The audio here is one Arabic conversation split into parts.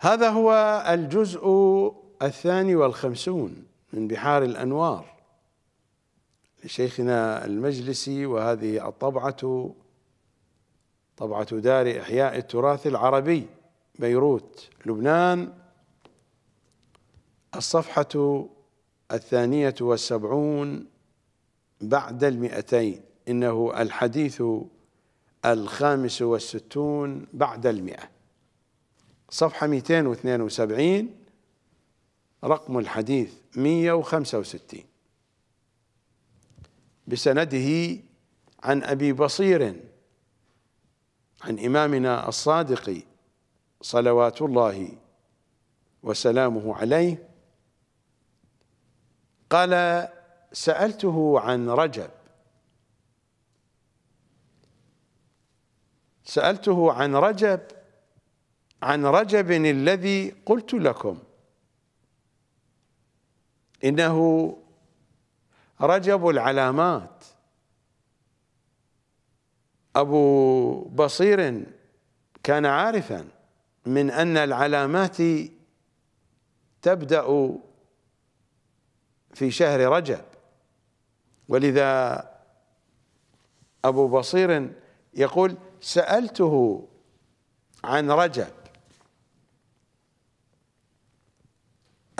هذا هو الجزء الثاني والخمسون من بحار الأنوار لشيخنا المجلسي وهذه الطبعة طبعة دار إحياء التراث العربي بيروت لبنان الصفحة الثانية والسبعون بعد المئتين إنه الحديث الخامس والستون بعد المئة صفحة 272 رقم الحديث 165 بسنده عن أبي بصير عن إمامنا الصادق صلوات الله وسلامه عليه قال سألته عن رجب سألته عن رجب عن رجب الذي قلت لكم إنه رجب العلامات أبو بصير كان عارفا من أن العلامات تبدأ في شهر رجب ولذا أبو بصير يقول سألته عن رجب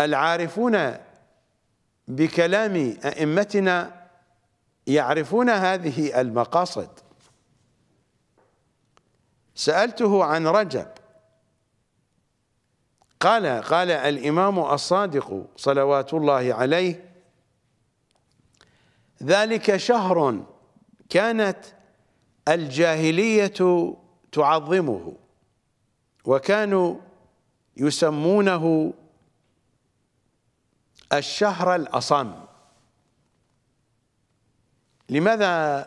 العارفون بكلام أئمتنا يعرفون هذه المقاصد سألته عن رجب قال قال الإمام الصادق صلوات الله عليه ذلك شهر كانت الجاهلية تعظمه وكانوا يسمونه الشهر الأصم لماذا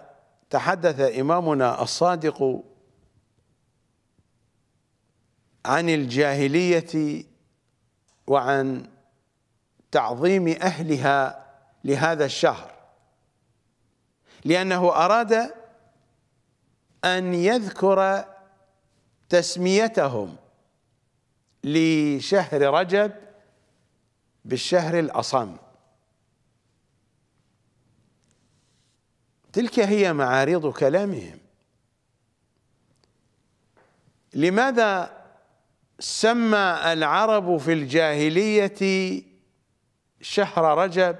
تحدث إمامنا الصادق عن الجاهلية وعن تعظيم أهلها لهذا الشهر لأنه أراد أن يذكر تسميتهم لشهر رجب بالشهر الأصم تلك هي معارض كلامهم لماذا سمى العرب في الجاهلية شهر رجب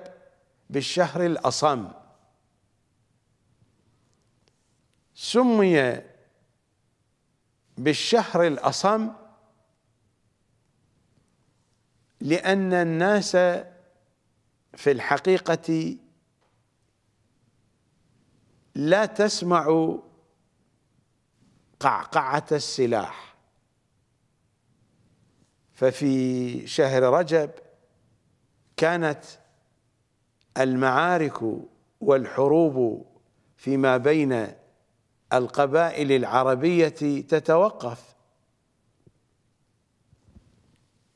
بالشهر الأصم سمي بالشهر الأصم لأن الناس في الحقيقة لا تسمع قعقعة السلاح ففي شهر رجب كانت المعارك والحروب فيما بين القبائل العربية تتوقف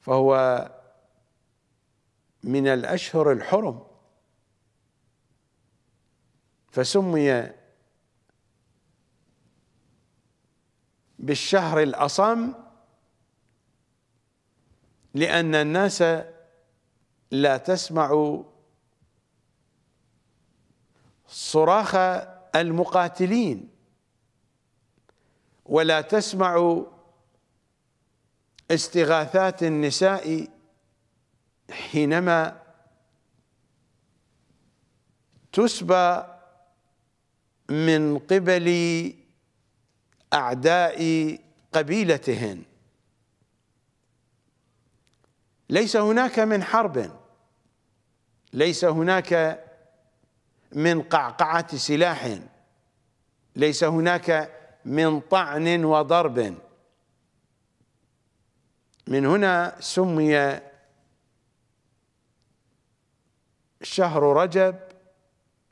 فهو من الأشهر الحرم فسمي بالشهر الأصم لأن الناس لا تسمع صراخ المقاتلين ولا تسمع استغاثات النساء حينما تسبى من قبل أعداء قبيلتهن ليس هناك من حرب ليس هناك من قعقعة سلاح ليس هناك من طعن وضرب من هنا سمي شهر رجب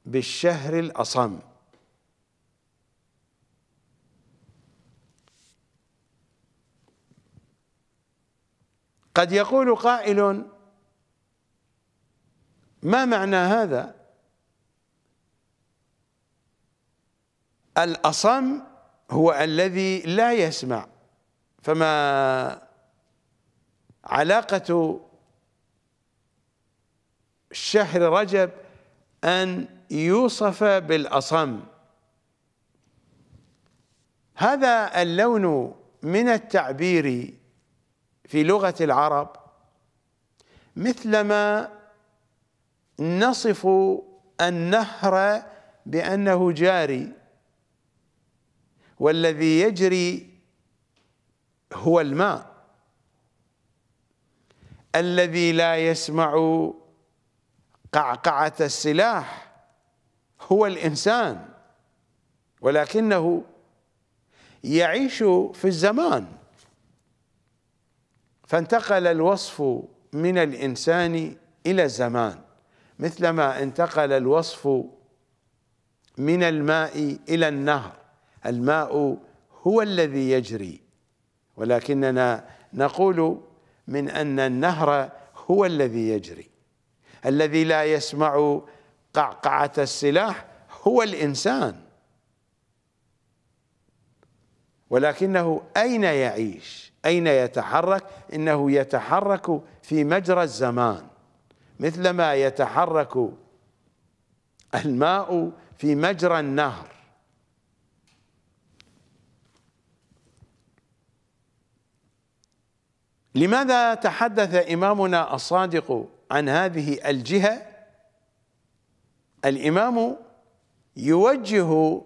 بالشهر الأصم قد يقول قائل ما معنى هذا الأصم هو الذي لا يسمع فما علاقة شهر رجب أن يوصف بالأصم هذا اللون من التعبير في لغة العرب مثلما نصف النهر بأنه جاري والذي يجري هو الماء الذي لا يسمع قعقعة السلاح هو الإنسان ولكنه يعيش في الزمان فانتقل الوصف من الإنسان إلى الزمان مثلما انتقل الوصف من الماء إلى النهر الماء هو الذي يجري ولكننا نقول من أن النهر هو الذي يجري الذي لا يسمع قعقعة السلاح هو الإنسان ولكنه أين يعيش أين يتحرك إنه يتحرك في مجرى الزمان مثلما يتحرك الماء في مجرى النهر لماذا تحدث إمامنا الصادق عن هذه الجهة الإمام يوجه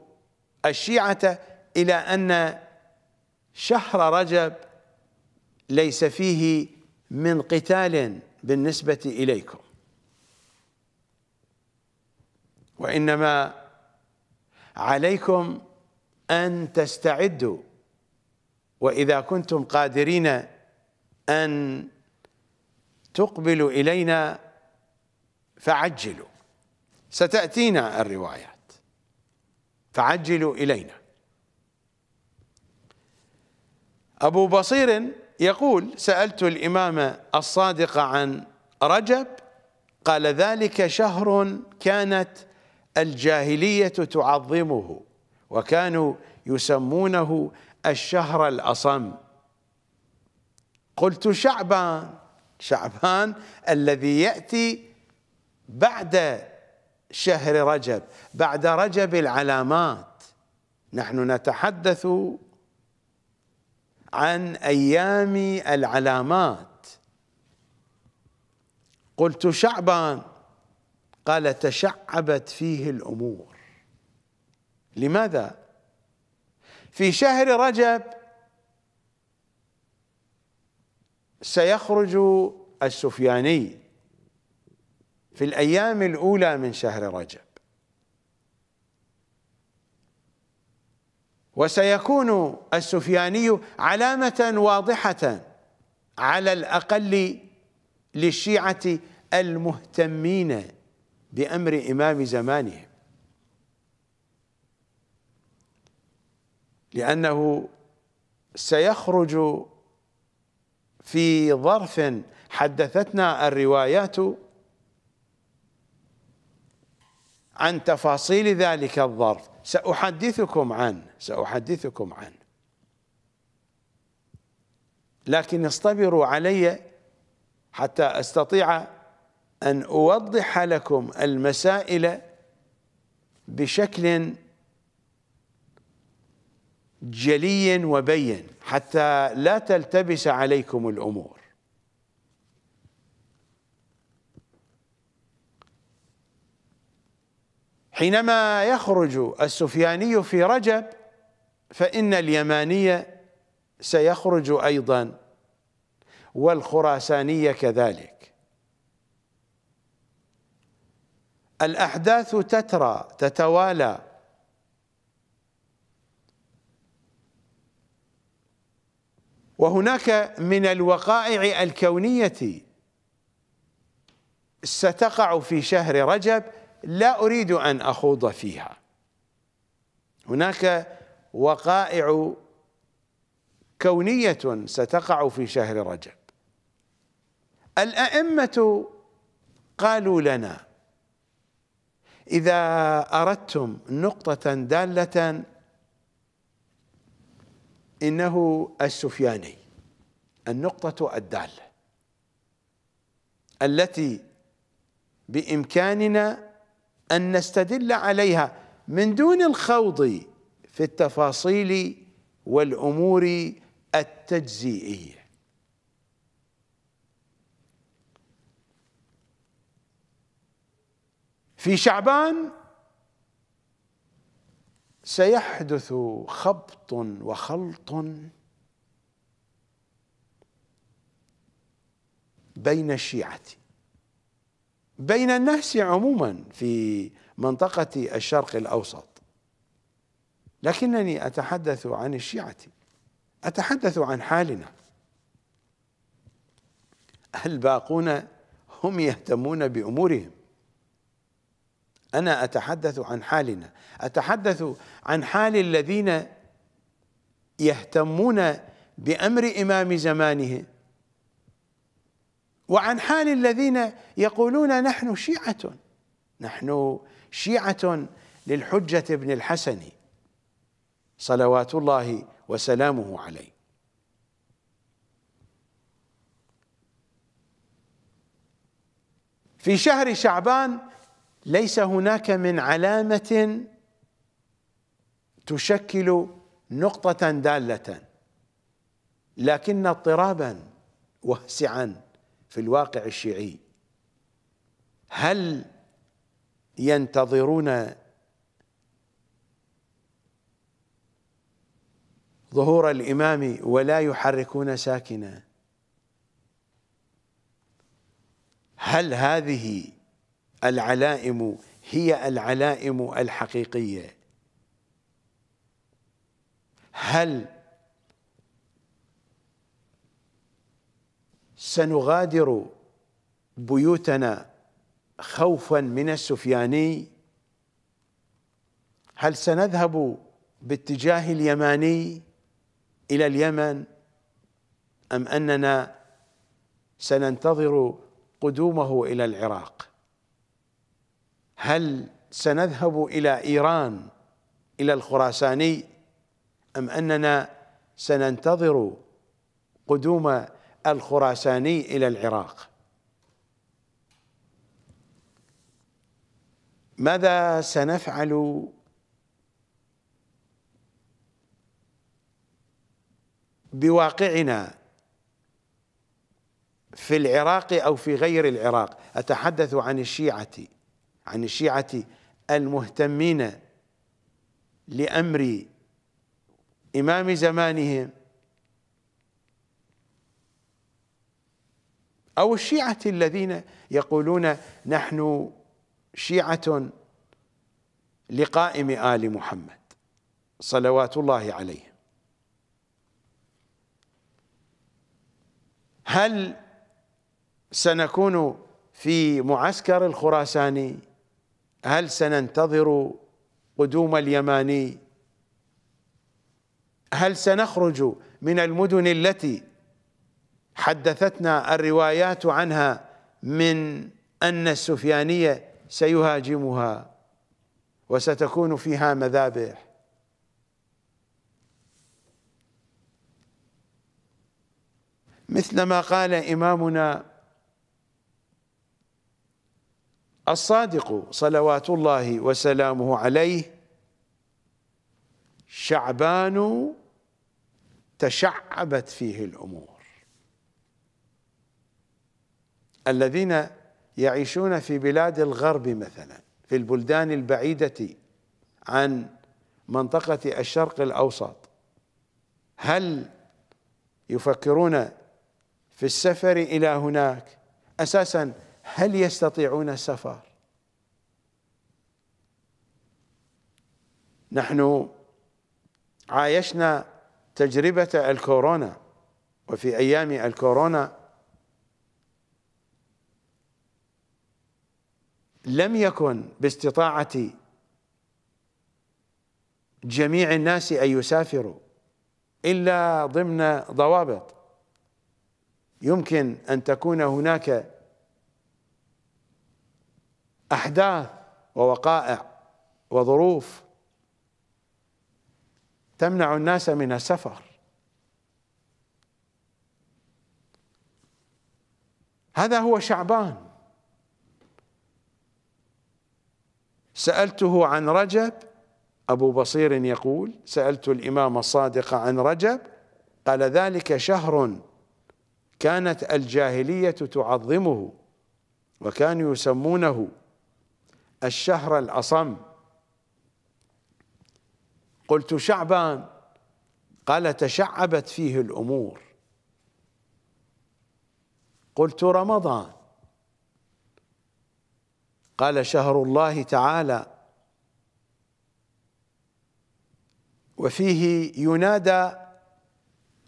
الشيعة إلى أن شهر رجب ليس فيه من قتال بالنسبة إليكم وإنما عليكم أن تستعدوا وإذا كنتم قادرين أن تقبل إلينا فعجلوا ستأتينا الروايات فعجلوا إلينا أبو بصير يقول سألت الإمام الصادق عن رجب قال ذلك شهر كانت الجاهلية تعظمه وكانوا يسمونه الشهر الأصم قلت شعبان شعبان الذي يأتي بعد شهر رجب بعد رجب العلامات نحن نتحدث عن أيام العلامات قلت شعبان قال تشعبت فيه الأمور لماذا؟ في شهر رجب سيخرج السفياني في الأيام الأولى من شهر رجب وسيكون السفياني علامة واضحة على الأقل للشيعة المهتمين بأمر إمام زمانهم لأنه سيخرج في ظرف حدثتنا الروايات عن تفاصيل ذلك الظرف سأحدثكم عن سأحدثكم عن لكن اصطبروا علي حتى استطيع أن أوضح لكم المسائل بشكل جلي وبين حتى لا تلتبس عليكم الأمور حينما يخرج السفياني في رجب فإن اليماني سيخرج أيضا والخراساني كذلك الأحداث تترى تتوالى وهناك من الوقائع الكونية ستقع في شهر رجب لا أريد أن أخوض فيها هناك وقائع كونية ستقع في شهر رجب الأئمة قالوا لنا إذا أردتم نقطة دالة إنه السفياني النقطة الدالة التي بإمكاننا أن نستدل عليها من دون الخوض في التفاصيل والأمور التجزيئية في شعبان سيحدث خبط وخلط بين الشيعة بين الناس عموما في منطقة الشرق الأوسط لكنني أتحدث عن الشيعة أتحدث عن حالنا الباقون هم يهتمون بأمورهم أنا أتحدث عن حالنا أتحدث عن حال الذين يهتمون بأمر إمام زمانهم وعن حال الذين يقولون نحن شيعة نحن شيعة للحجة ابن الحسن صلوات الله وسلامه عليه في شهر شعبان ليس هناك من علامة تشكل نقطة دالة لكن اضطرابا واسعا في الواقع الشيعي هل ينتظرون ظهور الإمام ولا يحركون ساكنا هل هذه العلائم هي العلائم الحقيقية هل سنغادر بيوتنا خوفا من السفياني هل سنذهب باتجاه اليماني إلى اليمن أم أننا سننتظر قدومه إلى العراق هل سنذهب إلى إيران إلى الخراساني أم أننا سننتظر قدوم الخراساني إلى العراق ماذا سنفعل بواقعنا في العراق أو في غير العراق أتحدث عن الشيعة عن الشيعة المهتمين لأمر إمام زمانهم أو الشيعة الذين يقولون نحن شيعة لقائم آل محمد صلوات الله عليه هل سنكون في معسكر الخراساني هل سننتظر قدوم اليماني هل سنخرج من المدن التي حدثتنا الروايات عنها من أن السفيانية سيهاجمها وستكون فيها مذابح مثل ما قال إمامنا الصادق صلوات الله وسلامه عليه شعبان تشعبت فيه الامور الذين يعيشون في بلاد الغرب مثلا في البلدان البعيده عن منطقه الشرق الاوسط هل يفكرون في السفر الى هناك اساسا هل يستطيعون السفر نحن عايشنا تجربة الكورونا وفي أيام الكورونا لم يكن باستطاعة جميع الناس أن يسافروا إلا ضمن ضوابط يمكن أن تكون هناك احداث ووقائع وظروف تمنع الناس من السفر هذا هو شعبان سالته عن رجب ابو بصير يقول سالت الامام الصادق عن رجب قال ذلك شهر كانت الجاهليه تعظمه وكانوا يسمونه الشهر الأصم قلت شعبان قال تشعبت فيه الأمور قلت رمضان قال شهر الله تعالى وفيه ينادى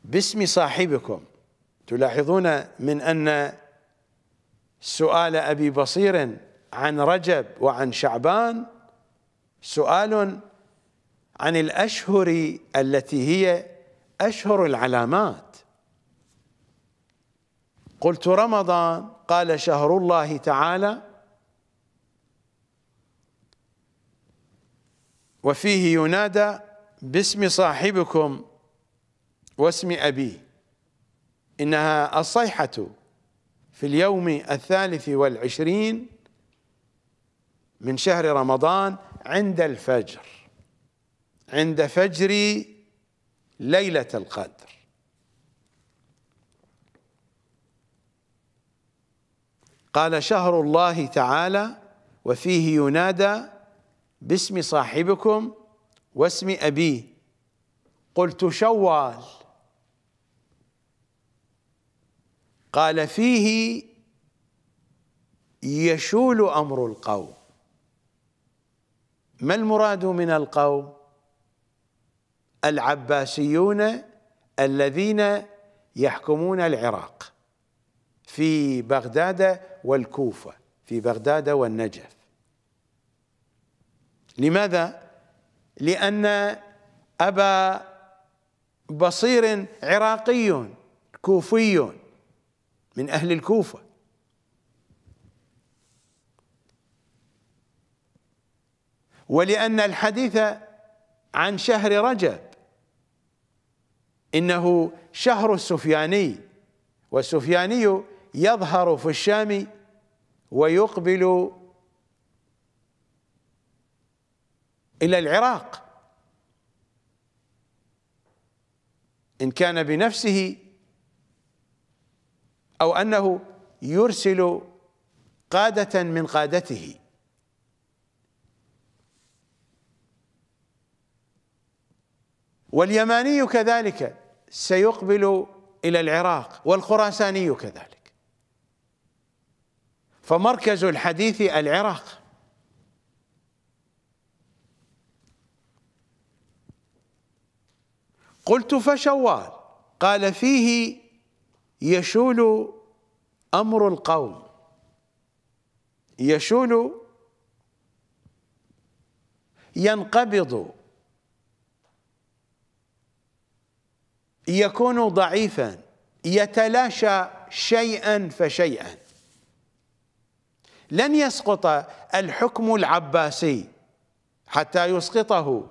باسم صاحبكم تلاحظون من أن سؤال أبي بصير عن رجب وعن شعبان سؤال عن الأشهر التي هي أشهر العلامات قلت رمضان قال شهر الله تعالى وفيه ينادى باسم صاحبكم واسم أبيه إنها الصيحة في اليوم الثالث والعشرين من شهر رمضان عند الفجر عند فجر ليلة القدر قال شهر الله تعالى وفيه ينادى باسم صاحبكم واسم أبيه قلت شوال قال فيه يشول أمر القوم ما المراد من القوم العباسيون الذين يحكمون العراق في بغداد والكوفة في بغداد والنجف لماذا؟ لأن أبا بصير عراقي كوفي من أهل الكوفة ولأن الحديث عن شهر رجب إنه شهر السفياني والسفياني يظهر في الشام ويقبل إلى العراق إن كان بنفسه أو أنه يرسل قادة من قادته واليماني كذلك سيقبل إلى العراق والخراساني كذلك فمركز الحديث العراق قلت فشوال قال فيه يشول أمر القوم يشول ينقبض يكون ضعيفا يتلاشى شيئا فشيئا لن يسقط الحكم العباسي حتى يسقطه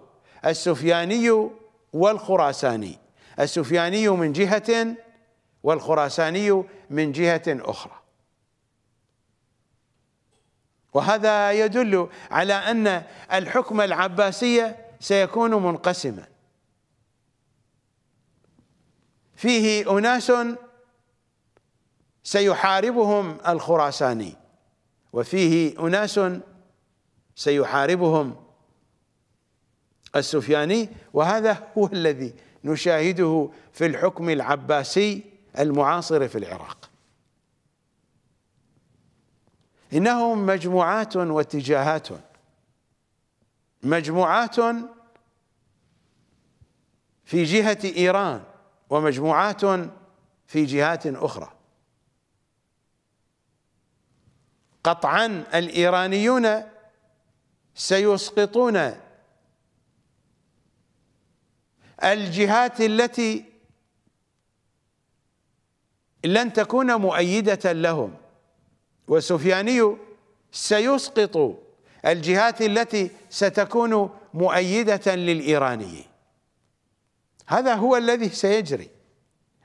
السفياني والخراساني السفياني من جهة والخراساني من جهة أخرى وهذا يدل على أن الحكم العباسي سيكون منقسماً فيه أناس سيحاربهم الخراساني وفيه أناس سيحاربهم السفياني وهذا هو الذي نشاهده في الحكم العباسي المعاصر في العراق إنهم مجموعات واتجاهات مجموعات في جهة إيران ومجموعات في جهات أخرى قطعا الإيرانيون سيسقطون الجهات التي لن تكون مؤيدة لهم وسفياني سيسقط الجهات التي ستكون مؤيدة للإيرانيين هذا هو الذي سيجري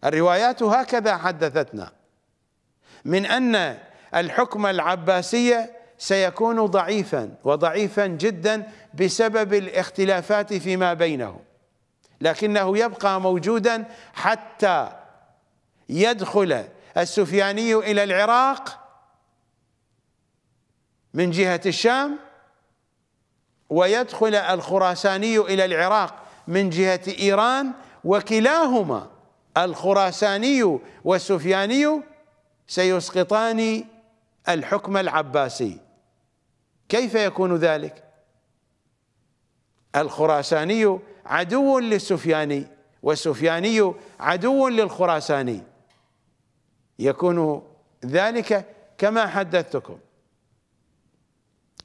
الروايات هكذا حدثتنا من أن الحكم العباسية سيكون ضعيفا وضعيفا جدا بسبب الاختلافات فيما بينهم لكنه يبقى موجودا حتى يدخل السفياني إلى العراق من جهة الشام ويدخل الخراساني إلى العراق من جهة إيران وكلاهما الخراساني والسفياني سيسقطان الحكم العباسي كيف يكون ذلك الخراساني عدو للسفياني والسفياني عدو للخراساني يكون ذلك كما حدثتكم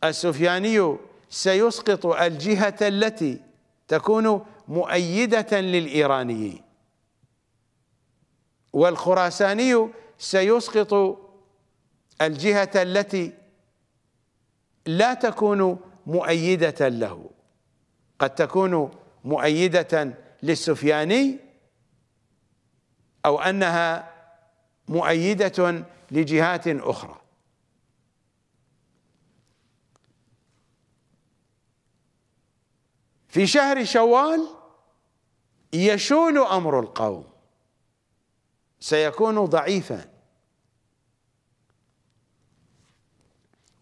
السفياني سيسقط الجهة التي تكون مؤيدة للإيرانيين والخراساني سيسقط الجهة التي لا تكون مؤيدة له قد تكون مؤيدة للسفياني أو أنها مؤيدة لجهات أخرى في شهر شوال يشول امر القوم سيكون ضعيفا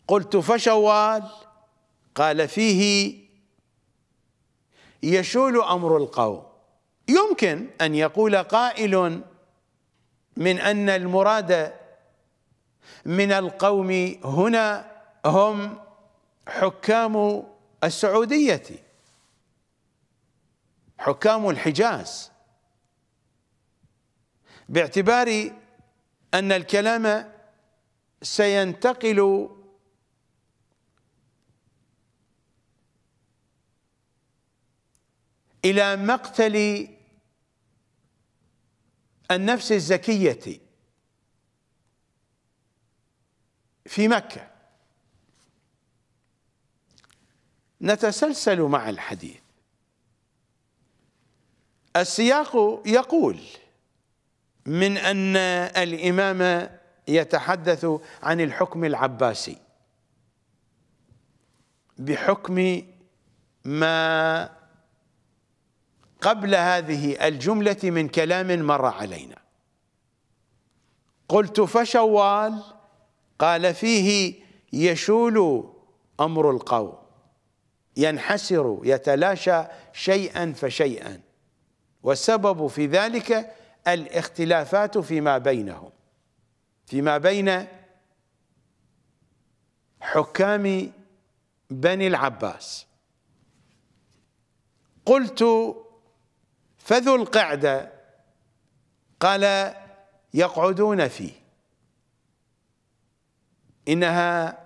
قلت فشوال قال فيه يشول امر القوم يمكن ان يقول قائل من ان المراد من القوم هنا هم حكام السعوديه حكام الحجاز باعتبار أن الكلام سينتقل إلى مقتل النفس الزكية في مكة نتسلسل مع الحديث السياق يقول من أن الإمام يتحدث عن الحكم العباسي بحكم ما قبل هذه الجملة من كلام مر علينا قلت فشوال قال فيه يشول أمر القوم ينحسر يتلاشى شيئا فشيئا والسبب في ذلك الاختلافات فيما بينهم فيما بين حكام بني العباس قلت فذو القعدة قال يقعدون فيه إنها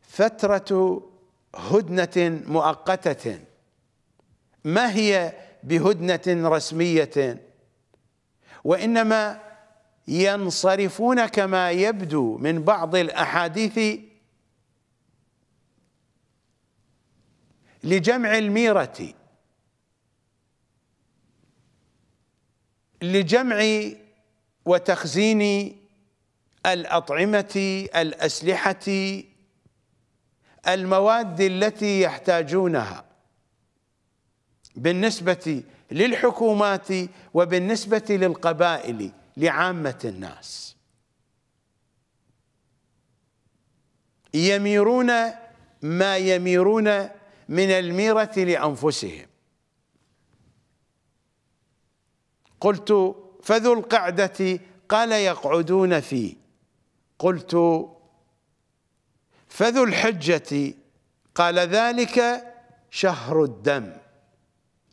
فترة هدنة مؤقتة ما هي بهدنة رسمية وإنما ينصرفون كما يبدو من بعض الأحاديث لجمع الميرة لجمع وتخزين الأطعمة الأسلحة المواد التي يحتاجونها بالنسبة للحكومات وبالنسبة للقبائل لعامة الناس يميرون ما يميرون من الميرة لأنفسهم قلت فذو القعدة قال يقعدون فيه قلت فذو الحجة قال ذلك شهر الدم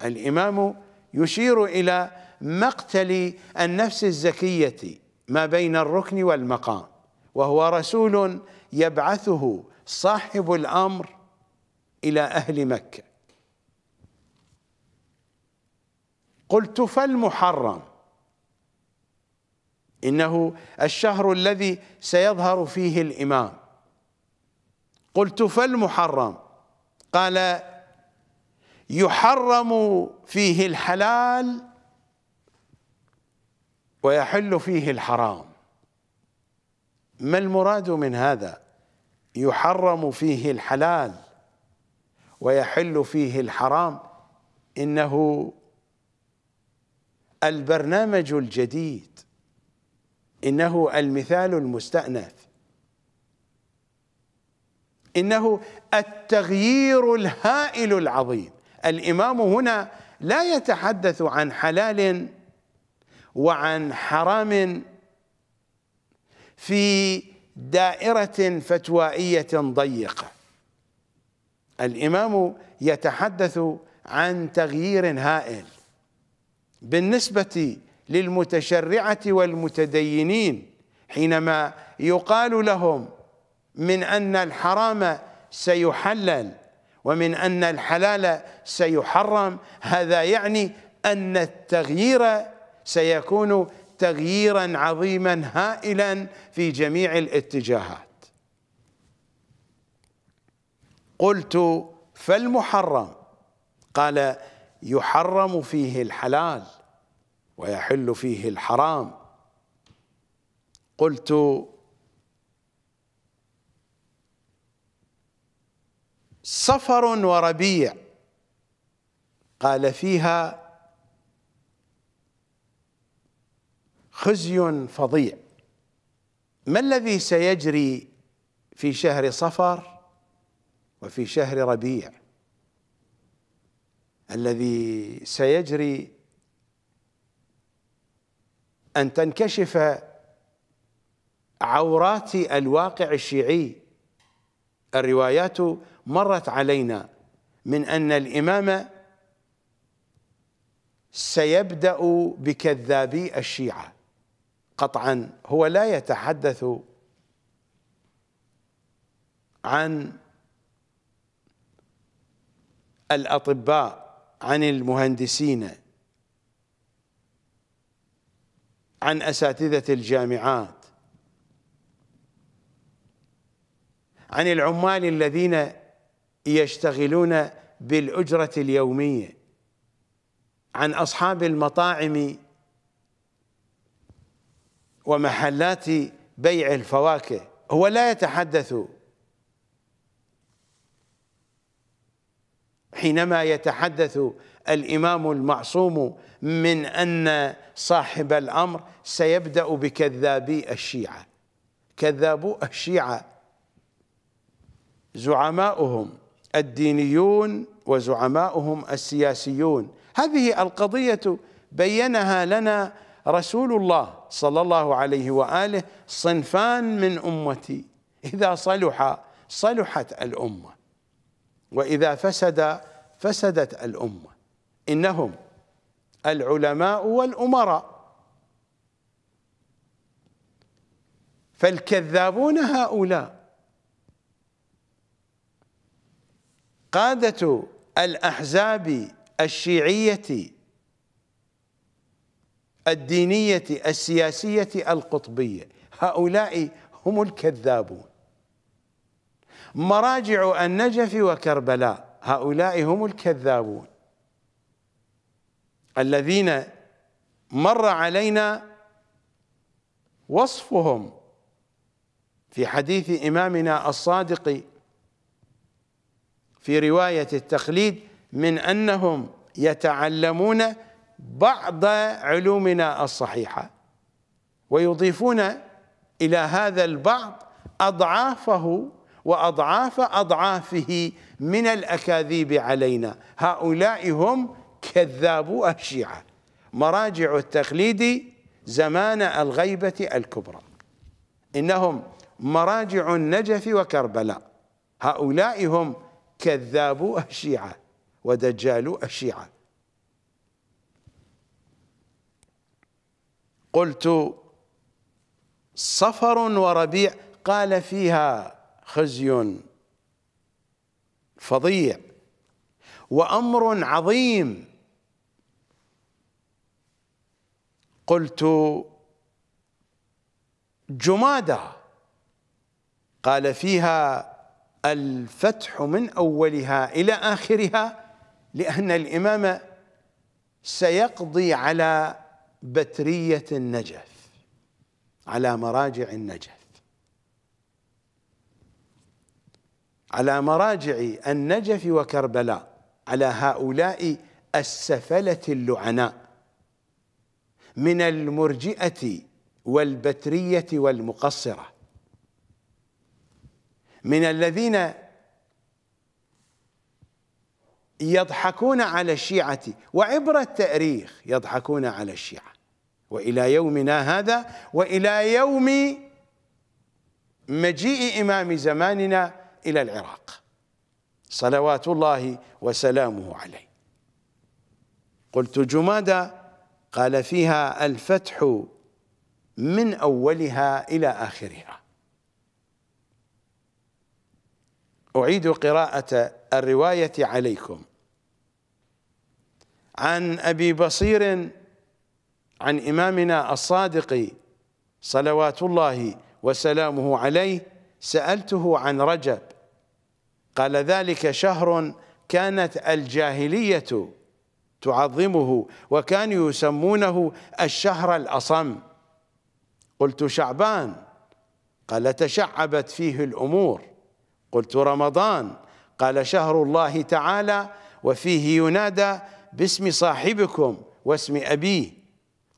الإمام يشير إلى مقتل النفس الزكية ما بين الركن والمقام وهو رسول يبعثه صاحب الأمر إلى أهل مكة قلت فالمحرم إنه الشهر الذي سيظهر فيه الإمام قلت فالمحرم قال يحرم فيه الحلال ويحل فيه الحرام ما المراد من هذا يحرم فيه الحلال ويحل فيه الحرام انه البرنامج الجديد انه المثال المستانف انه التغيير الهائل العظيم الامام هنا لا يتحدث عن حلال وعن حرام في دائره فتوائيه ضيقه الامام يتحدث عن تغيير هائل بالنسبه للمتشرعه والمتدينين حينما يقال لهم من ان الحرام سيحلل ومن أن الحلال سيحرم هذا يعني أن التغيير سيكون تغييرا عظيما هائلا في جميع الاتجاهات قلت فالمحرم قال يحرم فيه الحلال ويحل فيه الحرام قلت صفر وربيع قال فيها خزي فظيع ما الذي سيجري في شهر صفر وفي شهر ربيع الذي سيجري ان تنكشف عورات الواقع الشيعي الروايات مرت علينا من أن الإمام سيبدأ بكذابي الشيعة قطعا هو لا يتحدث عن الأطباء عن المهندسين عن أساتذة الجامعات عن العمال الذين يشتغلون بالأجرة اليومية عن أصحاب المطاعم ومحلات بيع الفواكه هو لا يتحدث حينما يتحدث الإمام المعصوم من أن صاحب الأمر سيبدأ بكذابي الشيعة كذابو الشيعة زعماؤهم الدينيون وزعماؤهم السياسيون هذه القضية بينها لنا رسول الله صلى الله عليه وآله صنفان من أمتي إذا صلح صلحت الأمة وإذا فسد فسدت الأمة إنهم العلماء والأمراء فالكذابون هؤلاء قادة الأحزاب الشيعية الدينية السياسية القطبية هؤلاء هم الكذابون مراجع النجف وكربلاء هؤلاء هم الكذابون الذين مر علينا وصفهم في حديث إمامنا الصادق في رواية التخليد من أنهم يتعلمون بعض علومنا الصحيحة ويضيفون إلى هذا البعض أضعافه وأضعاف أضعافه من الأكاذيب علينا هؤلاء هم كذابو الشيعة مراجع التقليد زمان الغيبة الكبرى إنهم مراجع النجف وكربلاء هؤلاء هم كذاب الشيعة ودجال الشيعة قلت صفر وربيع قال فيها خزي فظيع وأمر عظيم قلت جمادة قال فيها الفتح من أولها إلى آخرها لأن الإمام سيقضي على بترية النجف على مراجع النجف على مراجع النجف وكربلاء على هؤلاء السفلة اللعناء من المرجئة والبترية والمقصرة من الذين يضحكون على الشيعة وعبر التاريخ يضحكون على الشيعة وإلى يومنا هذا وإلى يوم مجيء إمام زماننا إلى العراق صلوات الله وسلامه عليه قلت جمادى قال فيها الفتح من أولها إلى آخرها أعيد قراءة الرواية عليكم عن أبي بصير عن إمامنا الصادق صلوات الله وسلامه عليه سألته عن رجب قال ذلك شهر كانت الجاهلية تعظمه وكانوا يسمونه الشهر الأصم قلت شعبان قال تشعبت فيه الأمور قلت رمضان قال شهر الله تعالى وفيه ينادى باسم صاحبكم واسم أبيه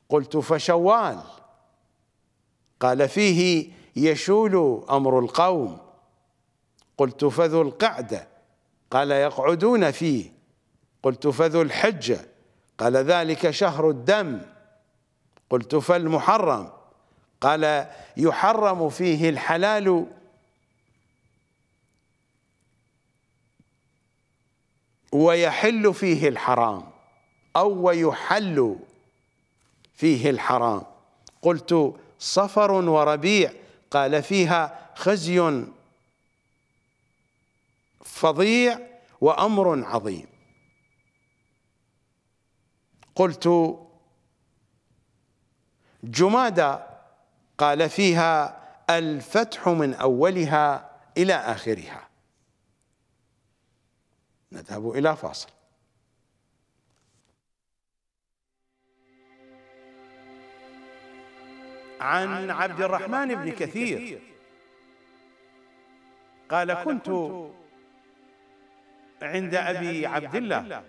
قلت فشوال قال فيه يشول أمر القوم قلت فذو القعدة قال يقعدون فيه قلت فذو الحجة قال ذلك شهر الدم قلت فالمحرم قال يحرم فيه الحلال ويحل فيه الحرام أو ويحل فيه الحرام قلت صفر وربيع قال فيها خزي فظيع وأمر عظيم قلت جمادى قال فيها الفتح من أولها إلى آخرها نذهب إلى فاصل عن عبد الرحمن بن كثير قال كنت عند أبي عبد الله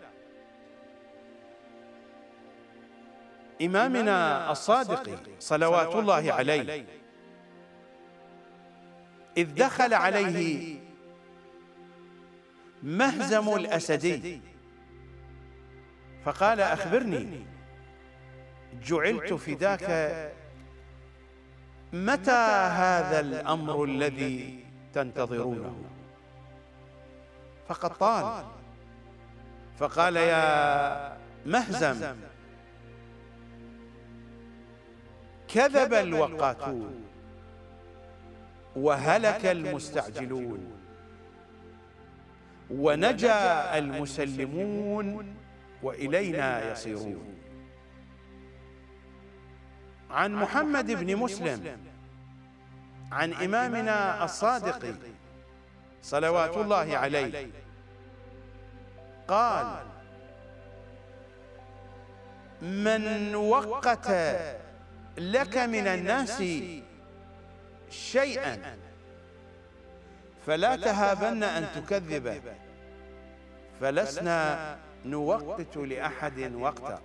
إمامنا الصادق صلوات الله عليه إذ دخل عليه مهزم الأسدي فقال أخبرني جعلت فداك متى هذا الأمر الذي تنتظرونه فقد طال فقال يا مهزم كذب الوقاتون وهلك المستعجلون ونجا المسلمون وإلينا يصيرون عن محمد بن مسلم عن إمامنا الصادق صلوات الله عليه قال من وقت لك من الناس شيئا فلا تهابن أن تكذب فلسنا نوقت لأحد وقتا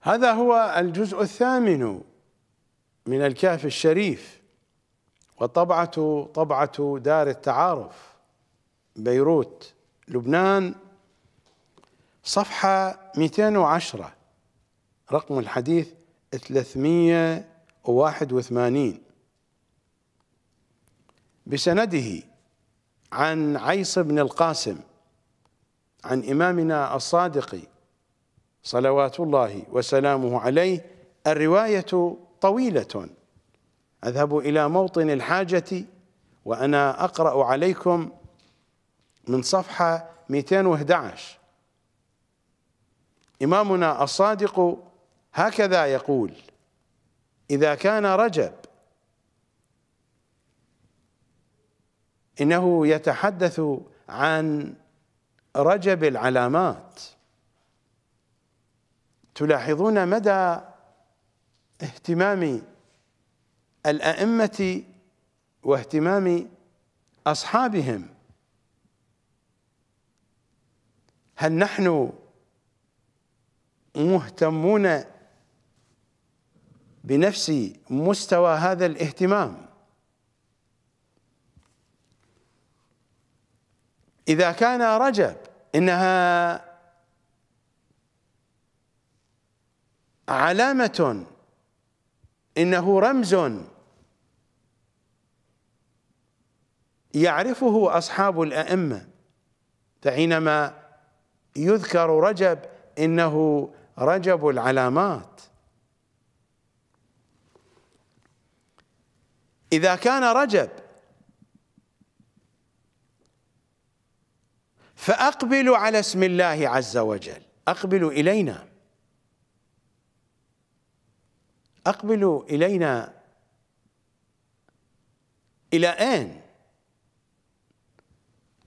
هذا هو الجزء الثامن من الكهف الشريف وطبعة طبعة دار التعارف بيروت لبنان صفحة 210 رقم الحديث 300 وثمانين بسنده عن عيص بن القاسم عن إمامنا الصادق صلوات الله وسلامه عليه الرواية طويلة أذهب إلى موطن الحاجة وأنا أقرأ عليكم من صفحة 211 إمامنا الصادق هكذا يقول إذا كان رجب إنه يتحدث عن رجب العلامات تلاحظون مدى اهتمام الأئمة واهتمام أصحابهم هل نحن مهتمون بنفس مستوى هذا الاهتمام إذا كان رجب إنها علامة إنه رمز يعرفه أصحاب الأئمة فحينما يذكر رجب إنه رجب العلامات إذا كان رجب فأقبلوا على اسم الله عز وجل أقبلوا إلينا أقبلوا إلينا إلى أين؟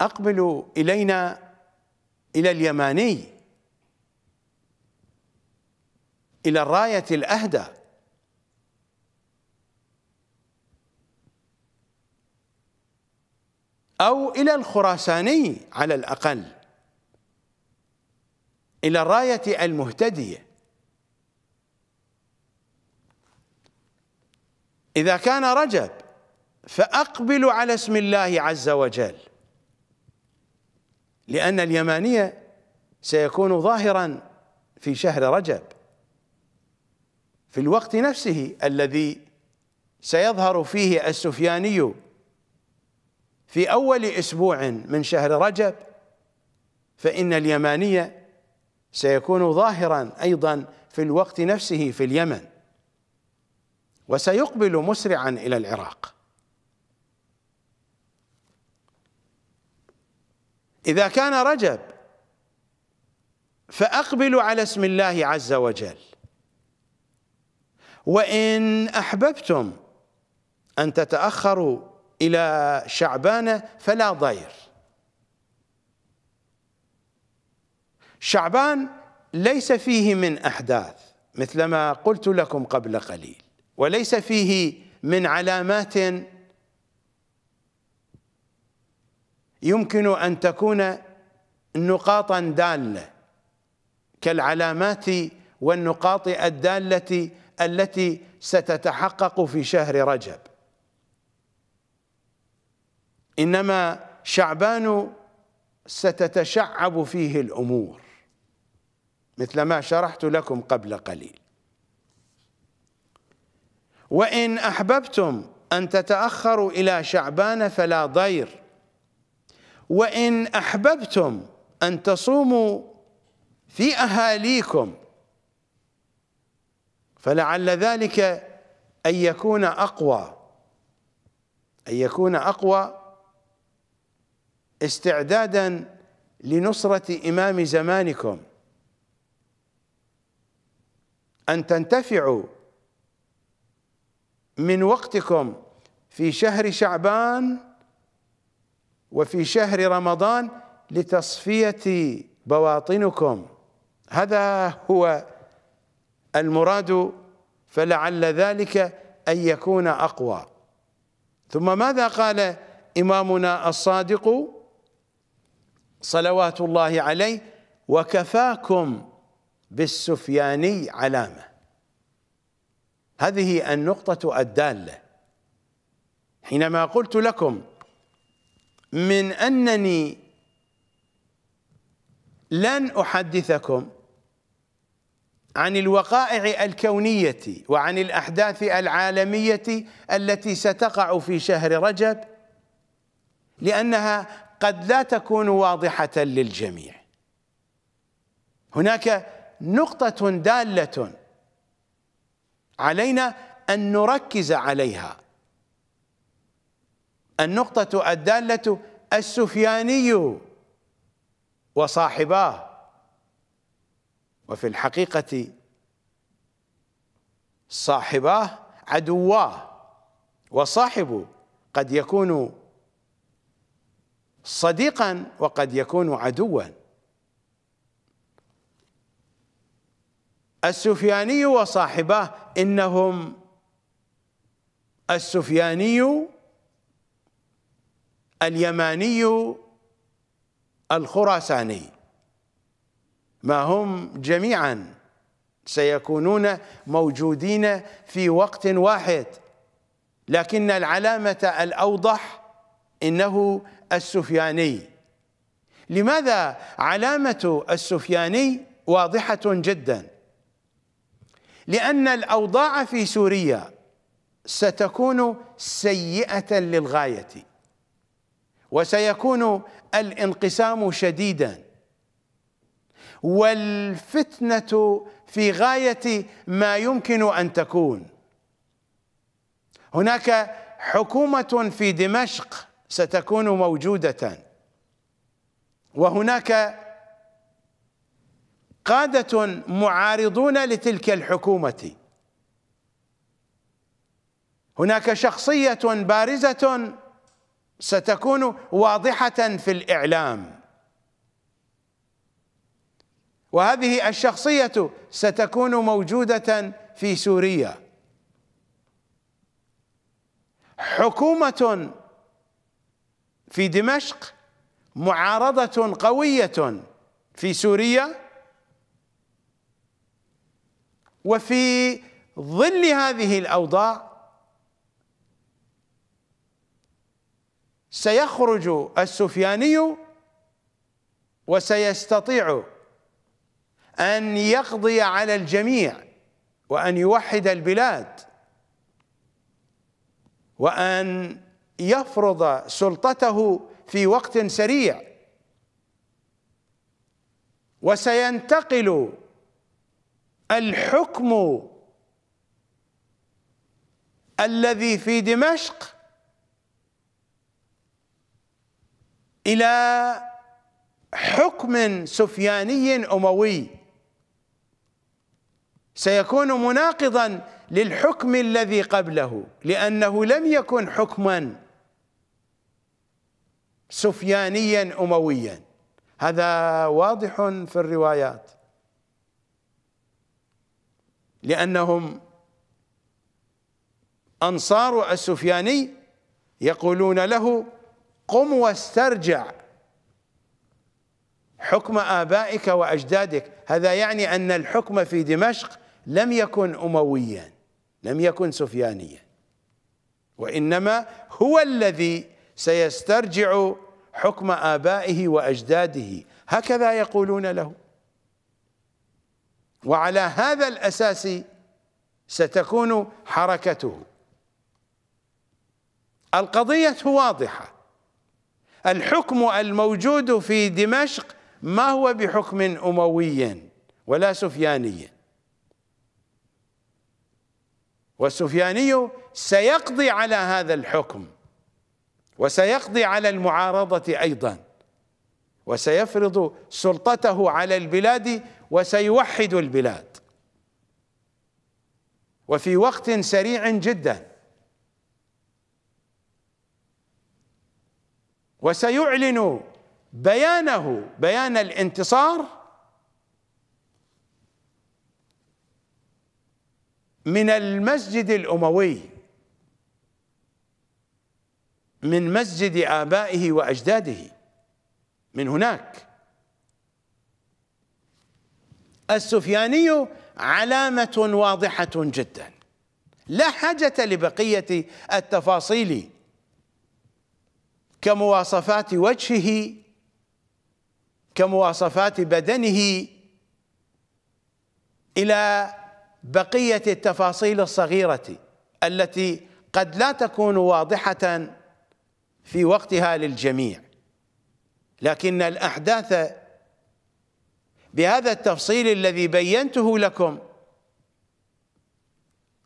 أقبلوا إلينا إلى اليماني إلى الراية الأهدى أو إلى الخراساني على الأقل إلى الراية المهتدية إذا كان رجب فأقبل على اسم الله عز وجل لأن اليمانية سيكون ظاهرا في شهر رجب في الوقت نفسه الذي سيظهر فيه السفياني في أول أسبوع من شهر رجب فإن اليمانية سيكون ظاهرا أيضا في الوقت نفسه في اليمن وسيقبل مسرعا إلى العراق إذا كان رجب فأقبل على اسم الله عز وجل وإن أحببتم أن تتأخروا إلى شعبان فلا ضير شعبان ليس فيه من أحداث مثل ما قلت لكم قبل قليل وليس فيه من علامات يمكن أن تكون نقاطا دالة كالعلامات والنقاط الدالة التي ستتحقق في شهر رجب إنما شعبان ستتشعب فيه الأمور مثل ما شرحت لكم قبل قليل وإن أحببتم أن تتأخروا إلى شعبان فلا ضير وإن أحببتم أن تصوموا في أهاليكم فلعل ذلك أن يكون أقوى أن يكون أقوى استعدادا لنصرة إمام زمانكم أن تنتفعوا من وقتكم في شهر شعبان وفي شهر رمضان لتصفية بواطنكم هذا هو المراد فلعل ذلك أن يكون أقوى ثم ماذا قال إمامنا الصادق صلوات الله عليه وكفاكم بالسفياني علامة هذه النقطة الدالة حينما قلت لكم من أنني لن أحدثكم عن الوقائع الكونية وعن الأحداث العالمية التي ستقع في شهر رجب لأنها قد لا تكون واضحة للجميع هناك نقطة دالة علينا أن نركز عليها النقطة الدالة السفياني وصاحباه وفي الحقيقة صاحباه عدواه وصاحب قد يكون صديقا وقد يكون عدوا السفياني وصاحباه انهم السفياني اليماني الخراساني ما هم جميعا سيكونون موجودين في وقت واحد لكن العلامة الأوضح إنه السفياني لماذا علامة السفياني واضحة جدا لأن الأوضاع في سوريا ستكون سيئة للغاية وسيكون الانقسام شديدا والفتنة في غاية ما يمكن أن تكون هناك حكومة في دمشق ستكون موجودة وهناك قادة معارضون لتلك الحكومة هناك شخصية بارزة ستكون واضحة في الإعلام وهذه الشخصية ستكون موجودة في سوريا حكومة في دمشق معارضة قوية في سوريا وفي ظل هذه الأوضاع سيخرج السفياني وسيستطيع أن يقضي على الجميع وأن يوحد البلاد وأن يفرض سلطته في وقت سريع وسينتقل الحكم الذي في دمشق الى حكم سفياني اموي سيكون مناقضا للحكم الذي قبله لانه لم يكن حكما سفيانيا أمويا هذا واضح في الروايات لأنهم أنصار السفياني يقولون له قم واسترجع حكم آبائك وأجدادك هذا يعني أن الحكم في دمشق لم يكن أمويا لم يكن سفيانيا وإنما هو الذي سيسترجع حكم آبائه وأجداده هكذا يقولون له وعلى هذا الأساس ستكون حركته القضية واضحة الحكم الموجود في دمشق ما هو بحكم أموي ولا سفياني والسفياني سيقضي على هذا الحكم وسيقضي على المعارضة أيضا وسيفرض سلطته على البلاد وسيوحد البلاد وفي وقت سريع جدا وسيعلن بيانه بيان الانتصار من المسجد الأموي من مسجد آبائه وأجداده من هناك السفياني علامة واضحة جدا لا حاجة لبقية التفاصيل كمواصفات وجهه كمواصفات بدنه إلى بقية التفاصيل الصغيرة التي قد لا تكون واضحة في وقتها للجميع لكن الأحداث بهذا التفصيل الذي بينته لكم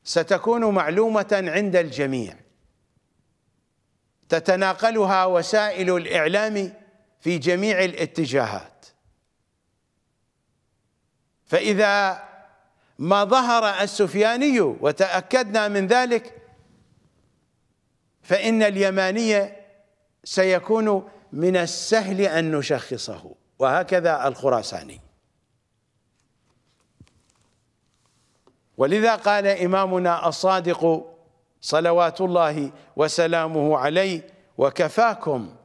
ستكون معلومة عند الجميع تتناقلها وسائل الإعلام في جميع الاتجاهات فإذا ما ظهر السفياني وتأكدنا من ذلك فإن اليمانية سيكون من السهل أن نشخصه وهكذا الخراساني ولذا قال إمامنا الصادق صلوات الله وسلامه عليه وكفاكم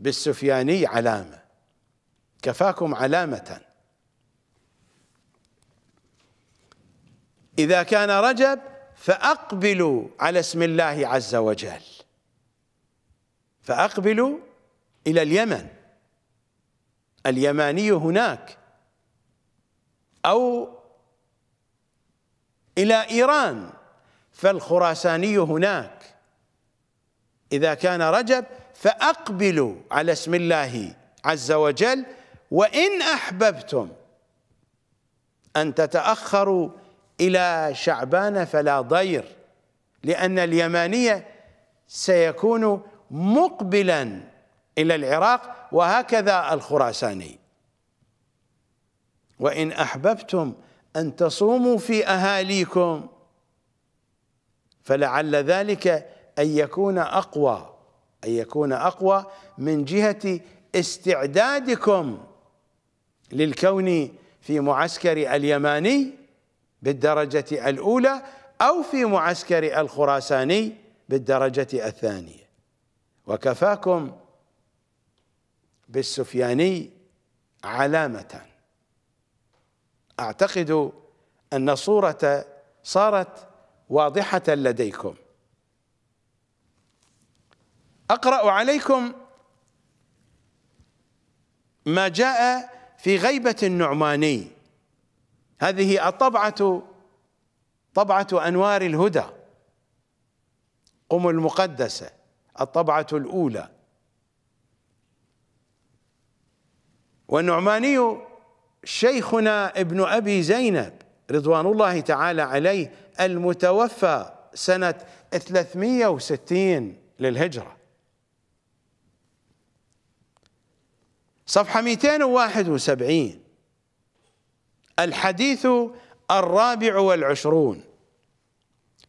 بالسفياني علامة كفاكم علامة إذا كان رجب فأقبلوا على اسم الله عز وجل فأقبلوا إلى اليمن اليماني هناك أو إلى إيران فالخراساني هناك إذا كان رجب فأقبلوا على اسم الله عز وجل وإن أحببتم أن تتأخروا إلى شعبان فلا ضير لأن اليمانية سيكون مقبلا إلى العراق وهكذا الخراساني وإن أحببتم أن تصوموا في أهاليكم فلعل ذلك أن يكون أقوى أن يكون أقوى من جهة استعدادكم للكون في معسكر اليماني بالدرجة الأولى أو في معسكر الخراساني بالدرجة الثانية وكفاكم بالسفياني علامة أعتقد أن صورة صارت واضحة لديكم أقرأ عليكم ما جاء في غيبة النعماني هذه الطبعة طبعة أنوار الهدى قم المقدسة الطبعة الأولى والنعماني شيخنا ابن أبي زينب رضوان الله تعالى عليه المتوفى سنة 360 للهجرة صفحة 271 الحديث الرابع والعشرون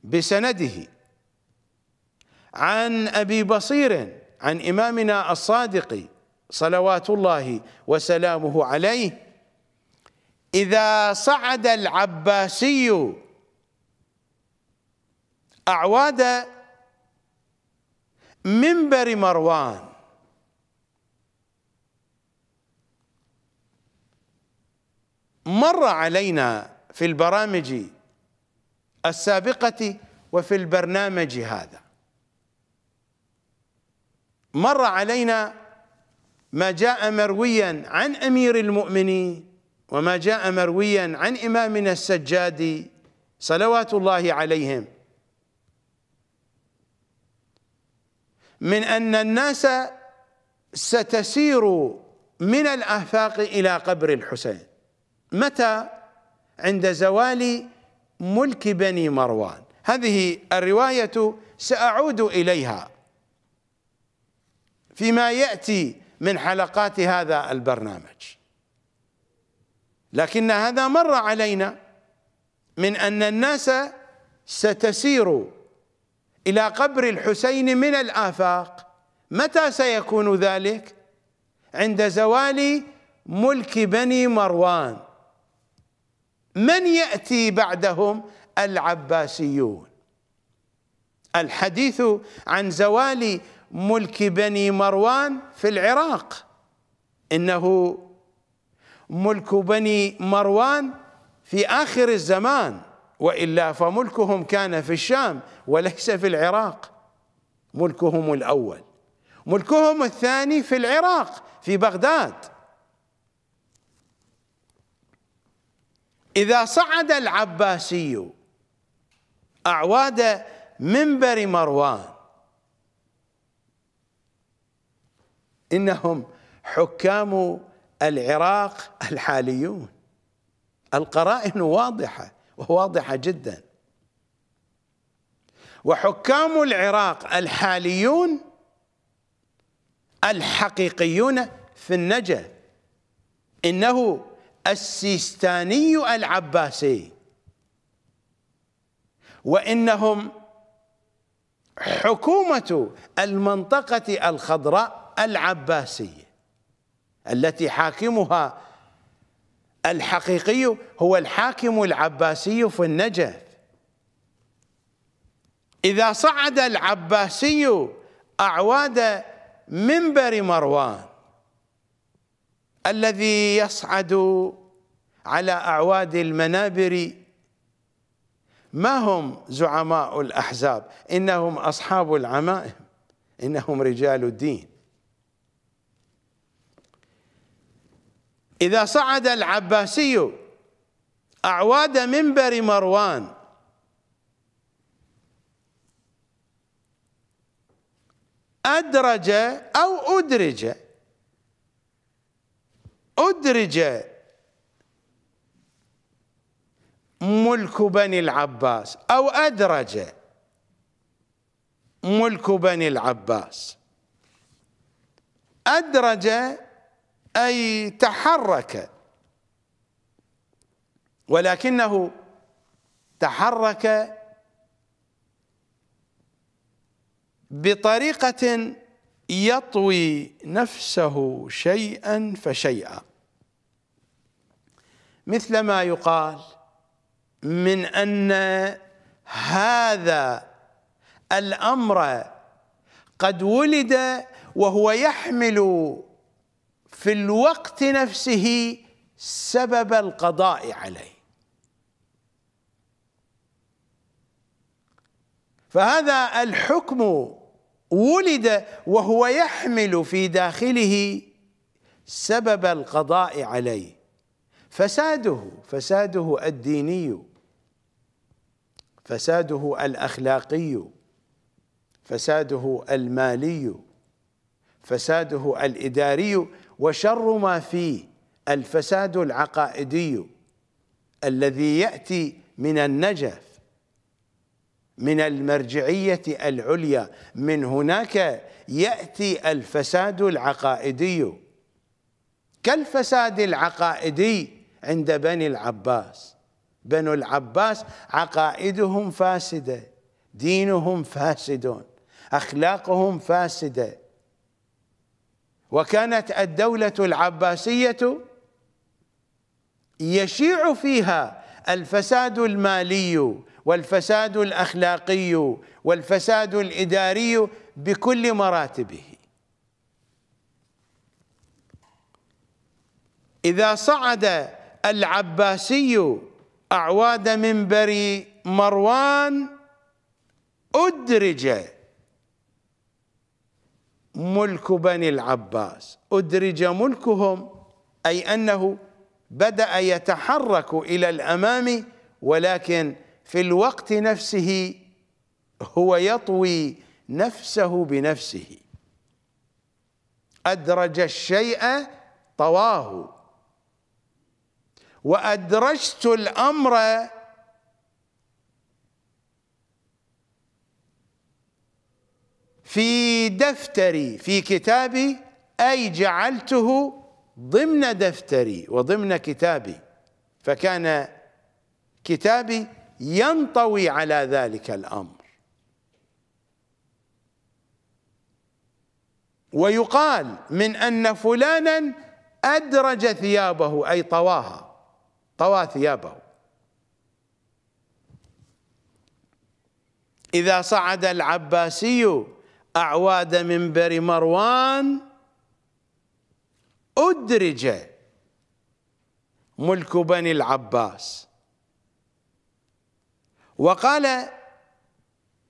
بسنده عن أبي بصير عن إمامنا الصادق صلوات الله وسلامه عليه إذا صعد العباسي أعواد منبر مروان مر علينا في البرامج السابقة وفي البرنامج هذا مر علينا ما جاء مرويا عن امير المؤمنين وما جاء مرويا عن امامنا السجادي صلوات الله عليهم من ان الناس ستسير من الافاق الى قبر الحسين متى عند زوال ملك بني مروان هذه الروايه ساعود اليها فيما ياتي من حلقات هذا البرنامج لكن هذا مر علينا من ان الناس ستسير الى قبر الحسين من الافاق متى سيكون ذلك عند زوال ملك بني مروان من ياتي بعدهم العباسيون الحديث عن زوال ملك بني مروان في العراق انه ملك بني مروان في اخر الزمان والا فملكهم كان في الشام وليس في العراق ملكهم الاول ملكهم الثاني في العراق في بغداد اذا صعد العباسي اعواد منبر مروان إنهم حكام العراق الحاليون القرائن واضحة وواضحة جدا وحكام العراق الحاليون الحقيقيون في النجا إنه السيستاني العباسي وإنهم حكومة المنطقة الخضراء العباسية التي حاكمها الحقيقي هو الحاكم العباسي في النجف إذا صعد العباسي أعواد منبر مروان الذي يصعد على أعواد المنابر ما هم زعماء الأحزاب إنهم أصحاب العمائم إنهم رجال الدين إذا صعد العباسي أعواد منبر مروان أدرج أو أدرج أدرج ملك بني العباس أو أدرج ملك بني العباس أدرج أي تحرك ولكنه تحرك بطريقة يطوي نفسه شيئا فشيئا مثل ما يقال من أن هذا الأمر قد ولد وهو يحمل في الوقت نفسه سبب القضاء عليه فهذا الحكم ولد وهو يحمل في داخله سبب القضاء عليه فساده فساده الديني فساده الاخلاقي فساده المالي فساده الاداري وشر ما فيه الفساد العقائدي الذي يأتي من النجف من المرجعية العليا من هناك يأتي الفساد العقائدي كالفساد العقائدي عند بني العباس بنو العباس عقائدهم فاسدة دينهم فاسد أخلاقهم فاسده وكانت الدولة العباسية يشيع فيها الفساد المالي والفساد الأخلاقي والفساد الإداري بكل مراتبه إذا صعد العباسي أعواد منبر مروان أدرج ملك بني العباس أدرج ملكهم أي أنه بدأ يتحرك إلى الأمام ولكن في الوقت نفسه هو يطوي نفسه بنفسه أدرج الشيء طواه وأدرجت الأمر في دفتري في كتابي أي جعلته ضمن دفتري وضمن كتابي فكان كتابي ينطوي على ذلك الأمر ويقال من أن فلانا أدرج ثيابه أي طواها طوى ثيابه إذا صعد العباسي أعواد منبر مروان أدرج ملك بني العباس وقال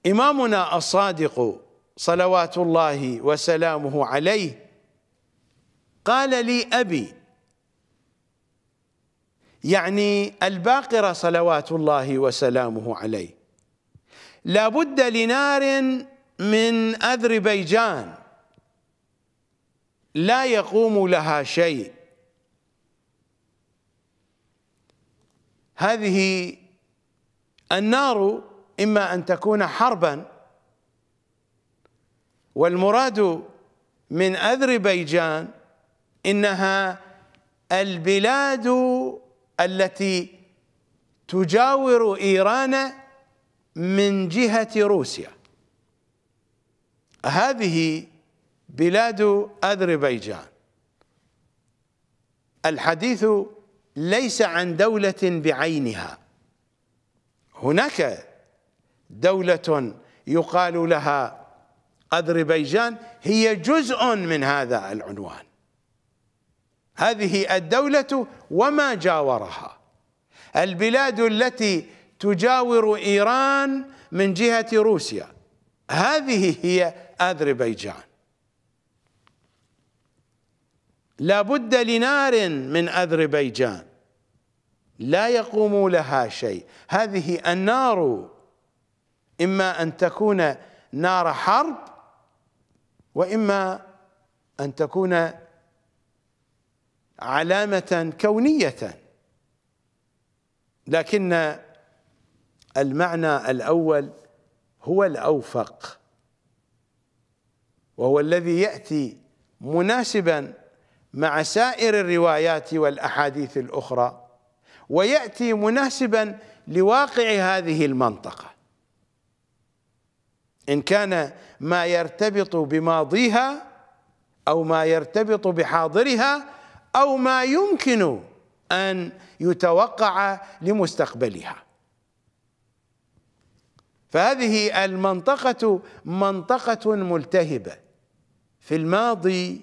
إمامنا الصادق صلوات الله وسلامه عليه قال لي أبي يعني الباقرة صلوات الله وسلامه عليه لابد لنار من أذربيجان لا يقوم لها شيء هذه النار إما أن تكون حربا والمراد من أذربيجان إنها البلاد التي تجاور إيران من جهة روسيا هذه بلاد أذربيجان الحديث ليس عن دولة بعينها هناك دولة يقال لها أذربيجان هي جزء من هذا العنوان هذه الدولة وما جاورها البلاد التي تجاور إيران من جهة روسيا هذه هي أذربيجان لابد لنار من أذربيجان لا يقوم لها شيء هذه النار إما أن تكون نار حرب وإما أن تكون علامة كونية لكن المعنى الأول هو الأوفق وهو الذي يأتي مناسبا مع سائر الروايات والأحاديث الأخرى ويأتي مناسبا لواقع هذه المنطقة إن كان ما يرتبط بماضيها أو ما يرتبط بحاضرها أو ما يمكن أن يتوقع لمستقبلها فهذه المنطقة منطقة ملتهبة في الماضي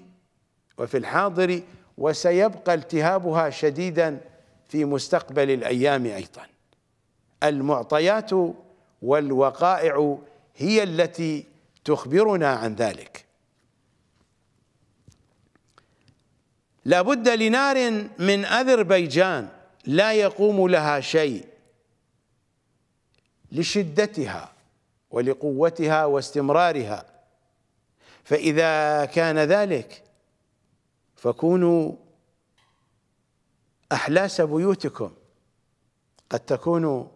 وفي الحاضر وسيبقى التهابها شديدا في مستقبل الايام ايضا المعطيات والوقائع هي التي تخبرنا عن ذلك لابد لنار من اذربيجان لا يقوم لها شيء لشدتها ولقوتها واستمرارها فإذا كان ذلك فكونوا أحلاس بيوتكم قد تكون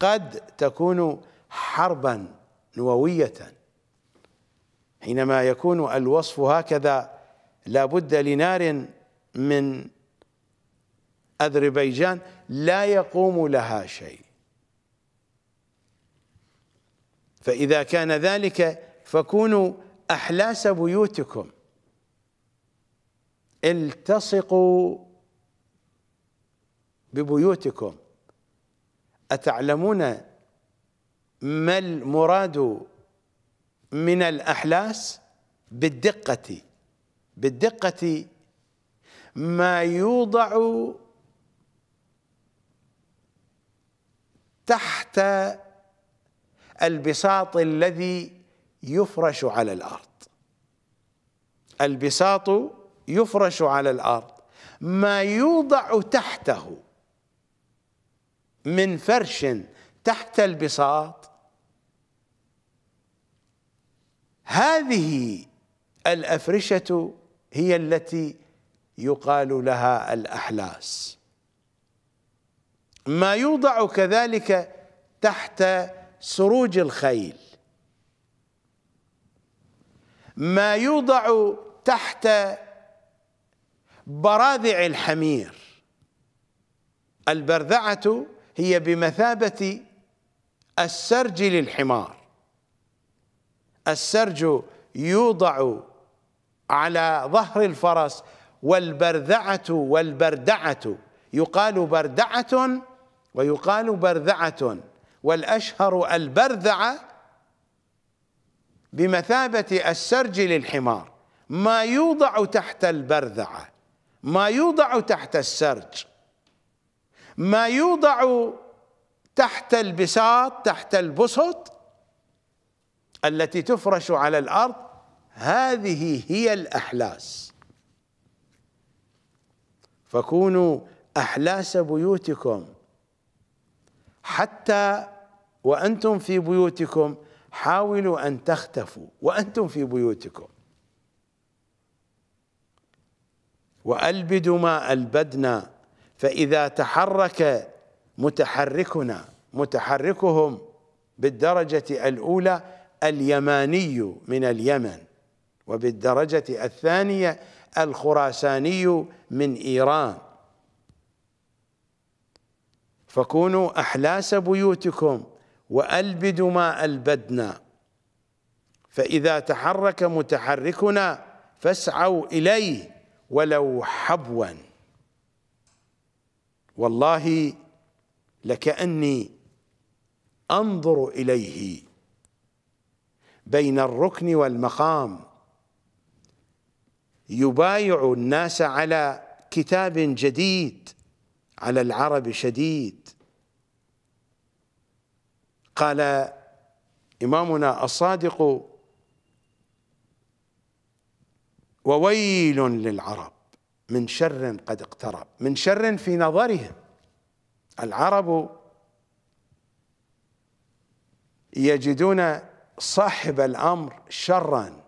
قد تكون حربا نووية حينما يكون الوصف هكذا لا بد لنار من أذربيجان لا يقوم لها شيء فإذا كان ذلك فكونوا أحلاس بيوتكم التصقوا ببيوتكم أتعلمون ما المراد من الأحلاس بالدقة بالدقة ما يوضع تحت البساط الذي يفرش على الارض البساط يفرش على الارض ما يوضع تحته من فرش تحت البساط هذه الافرشه هي التي يقال لها الاحلاس ما يوضع كذلك تحت سروج الخيل ما يوضع تحت براذع الحمير البرذعة هي بمثابة السرج للحمار السرج يوضع على ظهر الفرس والبرذعة والبردعة يقال بردعة ويقال برذعة والأشهر البرذعة بمثابة السرج للحمار ما يوضع تحت البرذعة ما يوضع تحت السرج ما يوضع تحت البساط تحت البسط التي تفرش على الأرض هذه هي الأحلاس فكونوا أحلاس بيوتكم حتى وأنتم في بيوتكم حاولوا أن تختفوا وأنتم في بيوتكم وألبدوا ما ألبدنا فإذا تحرك متحركنا متحركهم بالدرجة الأولى اليماني من اليمن وبالدرجة الثانية الخراساني من إيران فكونوا أحلاس بيوتكم وألبد ما ألبدنا فإذا تحرك متحركنا فاسعوا إليه ولو حبوا والله لكأني أنظر إليه بين الركن والمقام يبايع الناس على كتاب جديد على العرب شديد قال إمامنا الصادق وويل للعرب من شر قد اقترب من شر في نظرهم العرب يجدون صاحب الأمر شرا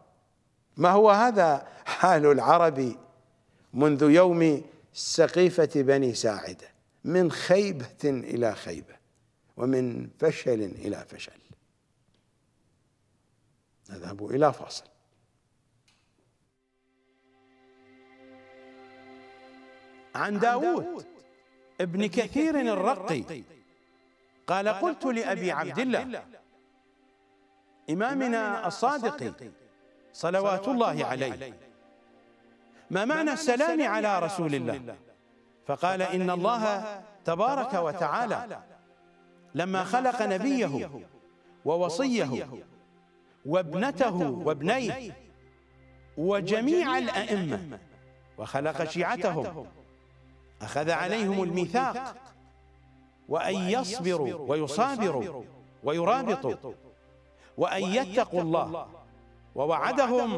ما هو هذا حال العرب منذ يوم سقيفة بني ساعدة من خيبة إلى خيبة ومن فشل إلى فشل نذهب إلى فاصل عن داود ابن كثير الرقي قال قلت لأبي عبد الله إمامنا الصادق صلوات الله عليه ما معنى السلام على رسول الله فقال إن الله تبارك وتعالى لما خلق نبيه ووصيه وابنته وابنيه وجميع الأئمة وخلق شيعتهم أخذ عليهم الميثاق وأن يصبروا ويصابروا ويرابطوا وأن يتقوا الله ووعدهم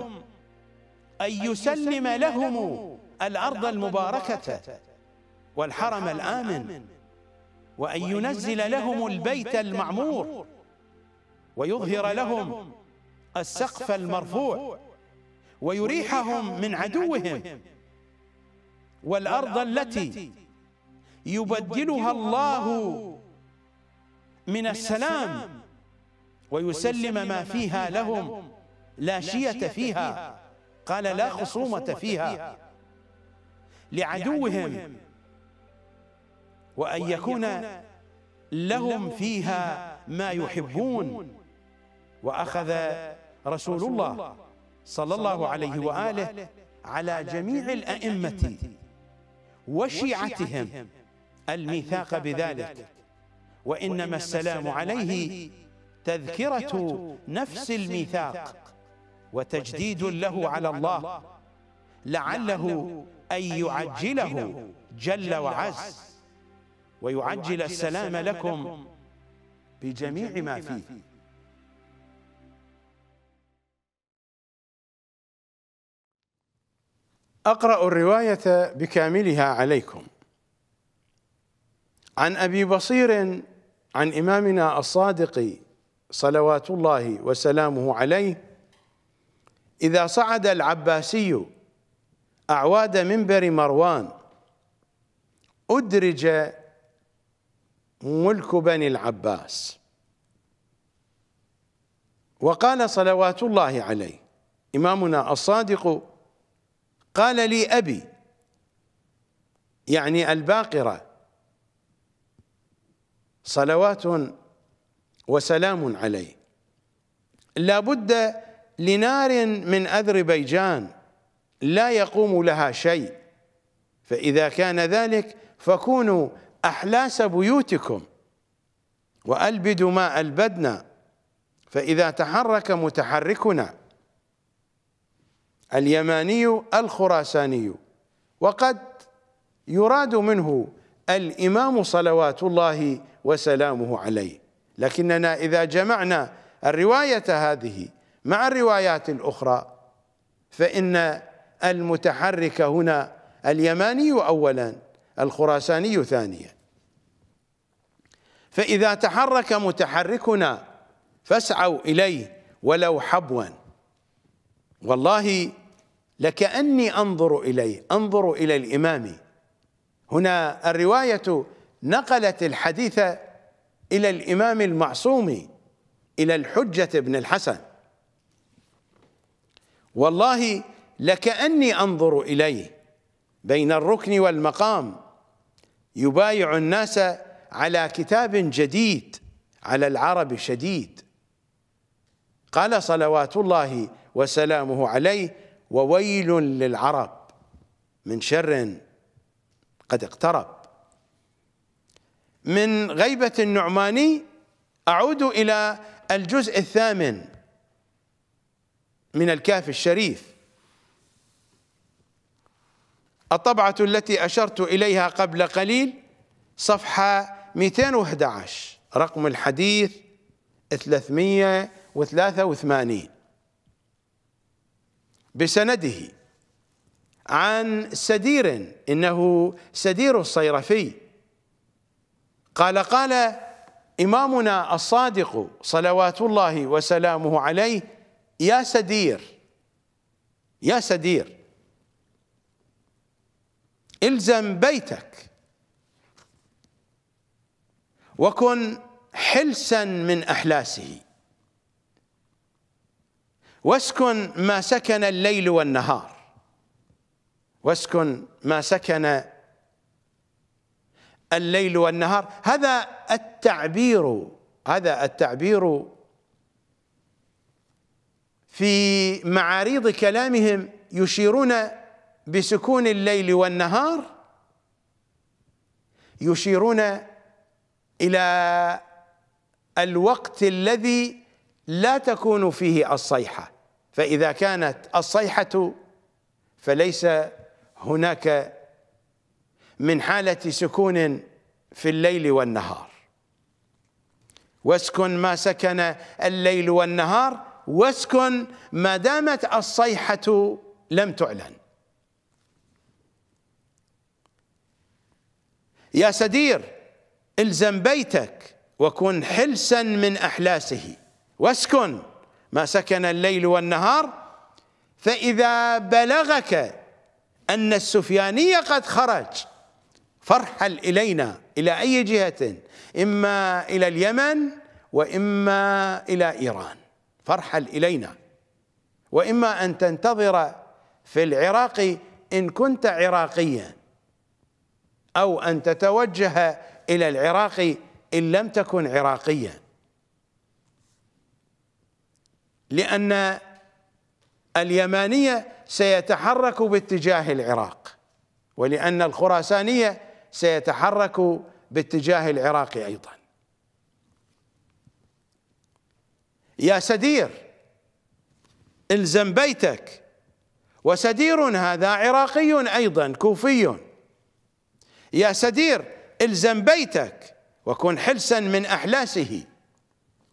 أن يسلم لهم الأرض المباركة والحرم الآمن وأن ينزل لهم البيت المعمور ويظهر لهم السقف المرفوع ويريحهم من عدوهم والأرض التي يبدلها الله من السلام ويسلم ما فيها لهم لا شية فيها قال لا خصومة فيها لعدوهم وأن يكون لهم فيها ما يحبون وأخذ رسول الله صلى الله عليه وآله على جميع الأئمة وشيعتهم الميثاق بذلك وإنما السلام عليه تذكرة نفس الميثاق وتجديد له على الله لعله أن يعجله جل وعز ويعجل السلام لكم بجميع ما فيه أقرأ الرواية بكاملها عليكم عن أبي بصير عن إمامنا الصادق صلوات الله وسلامه عليه إذا صعد العباسي أعواد منبر مروان أدرج ملك بني العباس وقال صلوات الله عليه إمامنا الصادق قال لي أبي يعني الباقرة صلوات وسلام عليه لابد لنار من أذربيجان لا يقوم لها شيء فإذا كان ذلك فكونوا أحلاس بيوتكم وألبدوا ما ألبدنا فإذا تحرك متحركنا اليماني الخراساني وقد يراد منه الإمام صلوات الله وسلامه عليه لكننا إذا جمعنا الرواية هذه مع الروايات الأخرى فإن المتحرك هنا اليماني أولا الخراساني ثانيا فإذا تحرك متحركنا فاسعوا إليه ولو حبوا والله لكأني أنظر إليه أنظر إلى الإمام هنا الرواية نقلت الحديث إلى الإمام المعصوم إلى الحجة بن الحسن والله لكأني أنظر إليه بين الركن والمقام يبايع الناس على كتاب جديد على العرب شديد قال صلوات الله وسلامه عليه وويل للعرب من شر قد اقترب من غيبة النعماني أعود إلى الجزء الثامن من الكاف الشريف الطبعة التي أشرت إليها قبل قليل صفحة 211 رقم الحديث 383 بسنده عن سدير إنه سدير الصيرفي قال قال إمامنا الصادق صلوات الله وسلامه عليه يا سدير يا سدير الزم بيتك وكن حلسا من احلاسه واسكن ما سكن الليل والنهار واسكن ما سكن الليل والنهار هذا التعبير هذا التعبير في معاريض كلامهم يشيرون بسكون الليل والنهار يشيرون إلى الوقت الذي لا تكون فيه الصيحة فإذا كانت الصيحة فليس هناك من حالة سكون في الليل والنهار واسكن ما سكن الليل والنهار واسكن ما دامت الصيحة لم تعلن يا سدير الزم بيتك وكن حلسا من احلاسه واسكن ما سكن الليل والنهار فاذا بلغك ان السفياني قد خرج فارحل الينا الى اي جهه اما الى اليمن واما الى ايران فارحل الينا واما ان تنتظر في العراق ان كنت عراقيا او ان تتوجه إلى العراق إن لم تكن عراقية لأن اليمانية سيتحرك باتجاه العراق ولأن الخراسانية سيتحرك باتجاه العراق أيضا يا سدير الزم بيتك وسدير هذا عراقي أيضا كوفي يا سدير الزم بيتك وكن حلسا من أحلاسه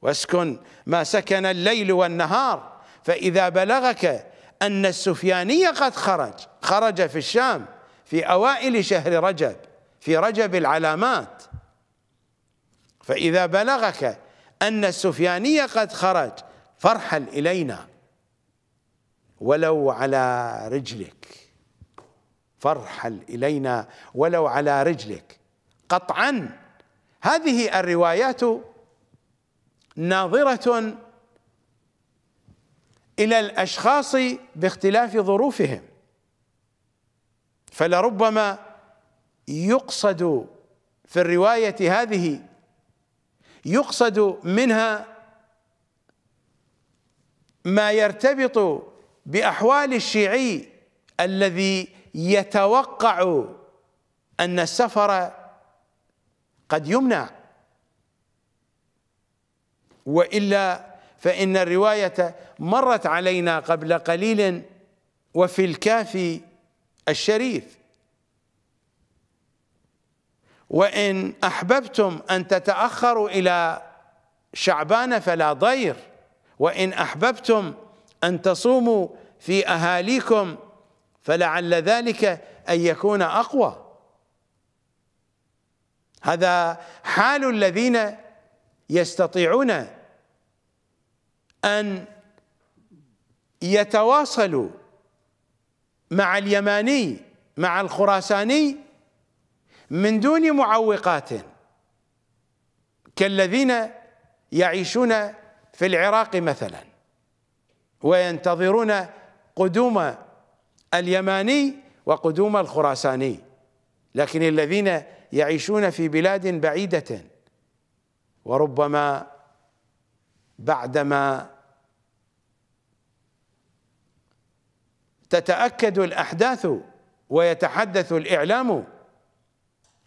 واسكن ما سكن الليل والنهار فإذا بلغك أن السفياني قد خرج خرج في الشام في أوائل شهر رجب في رجب العلامات فإذا بلغك أن السفياني قد خرج فارحل إلينا ولو على رجلك فارحل إلينا ولو على رجلك قطعا هذه الروايات ناظرة إلى الأشخاص باختلاف ظروفهم فلربما يقصد في الرواية هذه يقصد منها ما يرتبط بأحوال الشيعي الذي يتوقع أن السفر قد يمنع وإلا فإن الرواية مرت علينا قبل قليل وفي الكافي الشريف وإن أحببتم أن تتأخروا إلى شعبان فلا ضير وإن أحببتم أن تصوموا في أهاليكم فلعل ذلك أن يكون أقوى هذا حال الذين يستطيعون أن يتواصلوا مع اليماني مع الخراساني من دون معوقات كالذين يعيشون في العراق مثلا وينتظرون قدوم اليماني وقدوم الخراساني لكن الذين يعيشون في بلاد بعيدة وربما بعدما تتأكد الأحداث ويتحدث الإعلام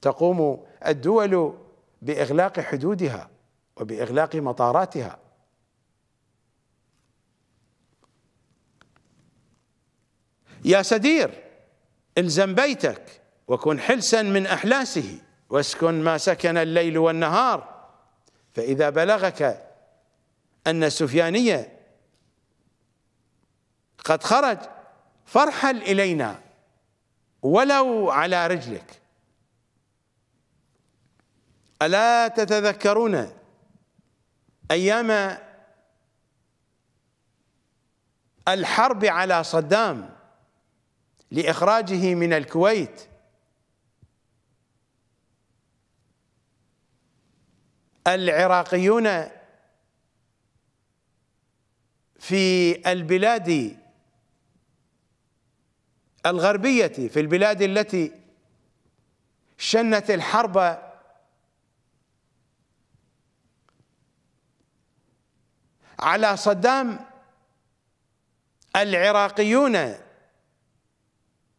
تقوم الدول بإغلاق حدودها وبإغلاق مطاراتها يا سدير الزم بيتك وكن حلسا من أحلاسه واسكن ما سكن الليل والنهار فإذا بلغك أن السفيانية قد خرج فارحل إلينا ولو على رجلك ألا تتذكرون أيام الحرب على صدام لإخراجه من الكويت العراقيون في البلاد الغربية في البلاد التي شنت الحرب على صدام العراقيون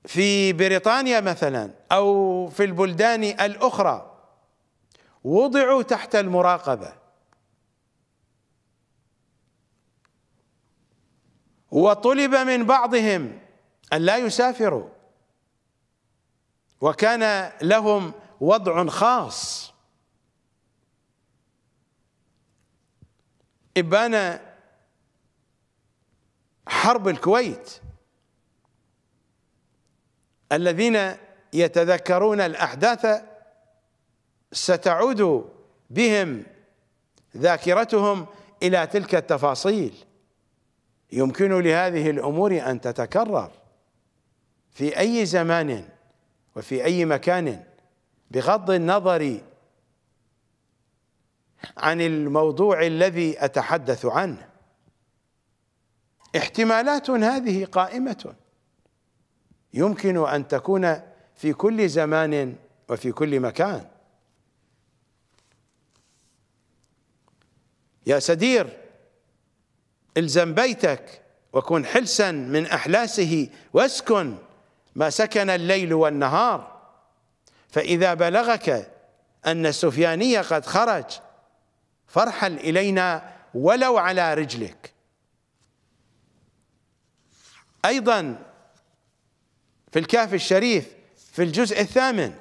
في بريطانيا مثلا أو في البلدان الأخرى وضعوا تحت المراقبة وطلب من بعضهم أن لا يسافروا وكان لهم وضع خاص إبان حرب الكويت الذين يتذكرون الأحداث ستعود بهم ذاكرتهم إلى تلك التفاصيل يمكن لهذه الأمور أن تتكرر في أي زمان وفي أي مكان بغض النظر عن الموضوع الذي أتحدث عنه احتمالات هذه قائمة يمكن أن تكون في كل زمان وفي كل مكان يا سدير الزم بيتك وكن حلسا من احلاسه واسكن ما سكن الليل والنهار فاذا بلغك ان السفياني قد خرج فارحل الينا ولو على رجلك ايضا في الكهف الشريف في الجزء الثامن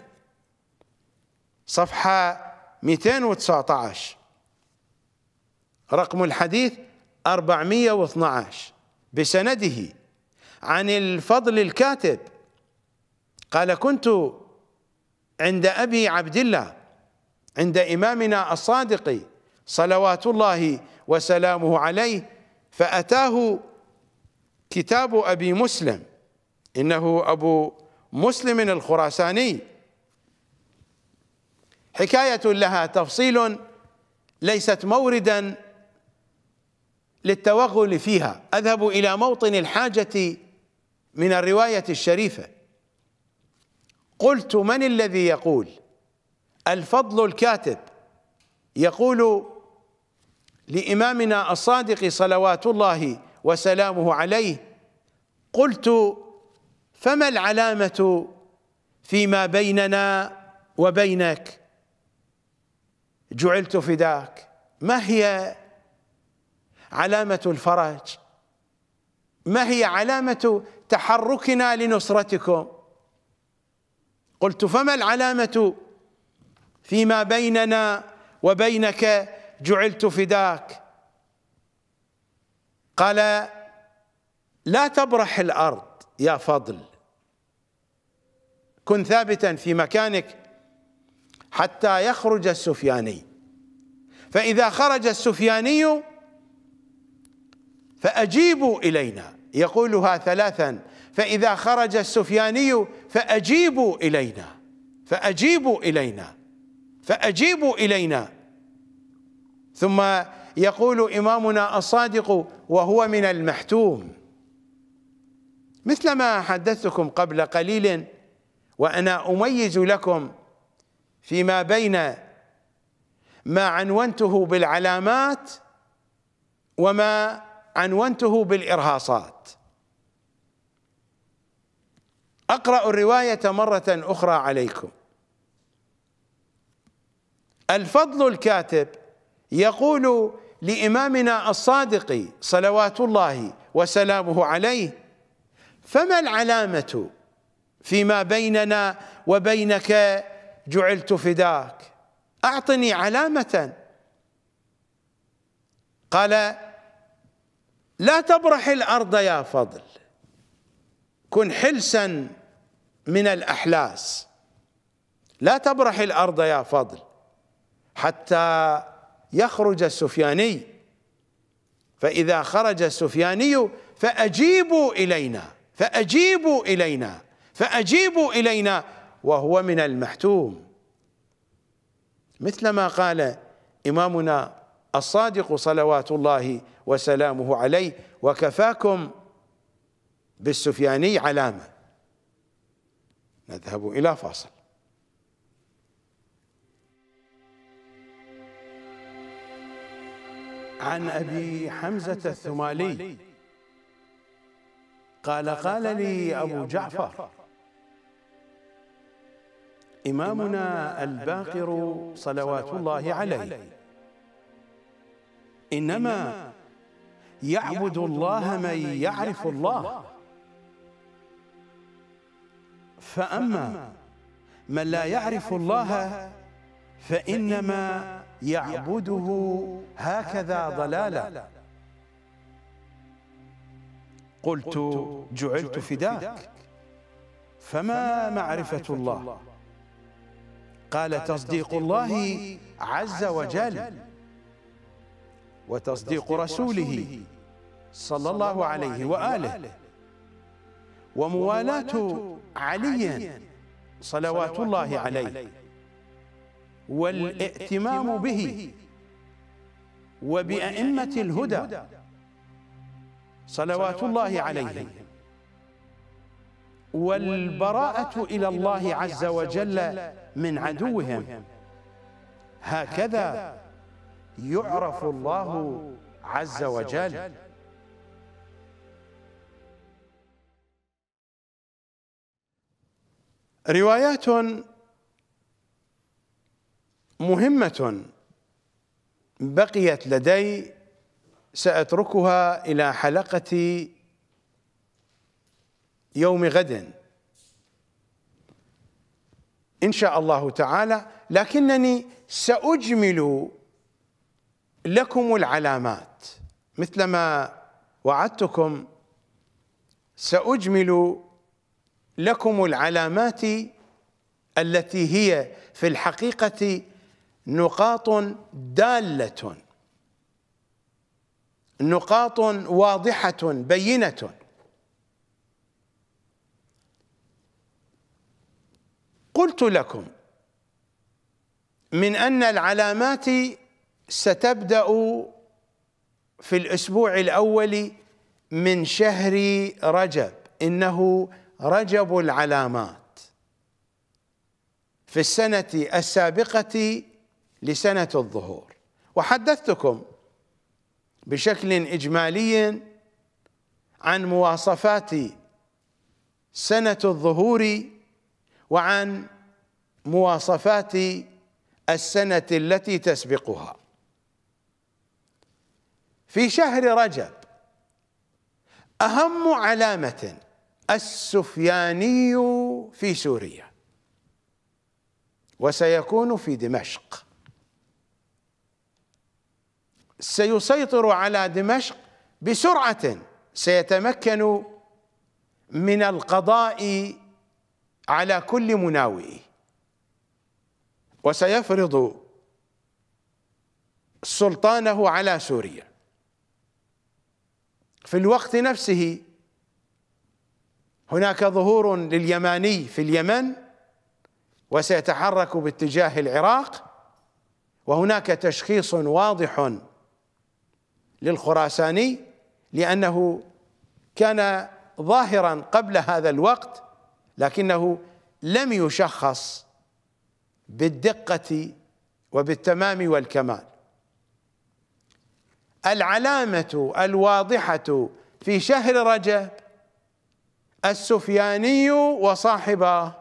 صفحه 219 رقم الحديث 412 بسنده عن الفضل الكاتب قال كنت عند أبي عبد الله عند إمامنا الصادق صلوات الله وسلامه عليه فأتاه كتاب أبي مسلم إنه أبو مسلم الخراساني حكاية لها تفصيل ليست موردا للتوغل فيها أذهب إلى موطن الحاجة من الرواية الشريفة قلت من الذي يقول الفضل الكاتب يقول لإمامنا الصادق صلوات الله وسلامه عليه قلت فما العلامة فيما بيننا وبينك جعلت فداك ما هي علامة الفرج ما هي علامة تحركنا لنصرتكم قلت فما العلامة فيما بيننا وبينك جعلت فداك قال لا تبرح الأرض يا فضل كن ثابتا في مكانك حتى يخرج السفياني فإذا خرج السفياني فأجيبوا إلينا يقولها ثلاثا فإذا خرج السفياني فأجيبوا إلينا فأجيبوا إلينا فأجيبوا إلينا ثم يقول إمامنا الصادق وهو من المحتوم مثل ما حدثتكم قبل قليل وأنا أميز لكم فيما بين ما عنونته بالعلامات وما عنونته بالإرهاصات أقرأ الرواية مرة أخرى عليكم الفضل الكاتب يقول لإمامنا الصادق صلوات الله وسلامه عليه فما العلامة فيما بيننا وبينك جعلت فداك أعطني علامة قال لا تبرح الأرض يا فضل كن حلسا من الأحلاس لا تبرح الأرض يا فضل حتى يخرج السفياني فإذا خرج السفياني فأجيبوا إلينا فأجيبوا إلينا فأجيبوا إلينا وهو من المحتوم مثل ما قال إمامنا الصادق صلوات الله وسلامه عليه وكفاكم بالسفياني علامة نذهب إلى فاصل عن أبي حمزة الثمالي قال قال لي أبو جعفر إمامنا الباقر صلوات الله عليه إنما يعبد الله من يعرف الله فأما من لا يعرف الله فإنما يعبده هكذا ضلالا قلت جعلت فداك فما معرفة الله قال تصديق الله عز وجل وتصديق رسوله صلى الله عليه وآله وموالاة علي صلوات الله عليه والائتمام به وبأئمة الهدى صلوات الله عليهم والبراءة إلى الله عز وجل من عدوهم هكذا يعرف الله عز وجل روايات مهمة بقيت لدي سأتركها إلى حلقة يوم غد إن شاء الله تعالى لكنني سأجمل لكم العلامات مثلما وعدتكم ساجمل لكم العلامات التي هي في الحقيقه نقاط داله نقاط واضحه بينه قلت لكم من ان العلامات ستبدا في الاسبوع الاول من شهر رجب انه رجب العلامات في السنه السابقه لسنه الظهور وحدثتكم بشكل اجمالي عن مواصفات سنه الظهور وعن مواصفات السنه التي تسبقها في شهر رجب أهم علامة السفياني في سوريا وسيكون في دمشق سيسيطر على دمشق بسرعة سيتمكن من القضاء على كل مناوئ وسيفرض سلطانه على سوريا في الوقت نفسه هناك ظهور لليماني في اليمن وسيتحرك باتجاه العراق وهناك تشخيص واضح للخراساني لأنه كان ظاهرا قبل هذا الوقت لكنه لم يشخص بالدقة وبالتمام والكمال العلامة الواضحة في شهر رجب السفياني وصاحبه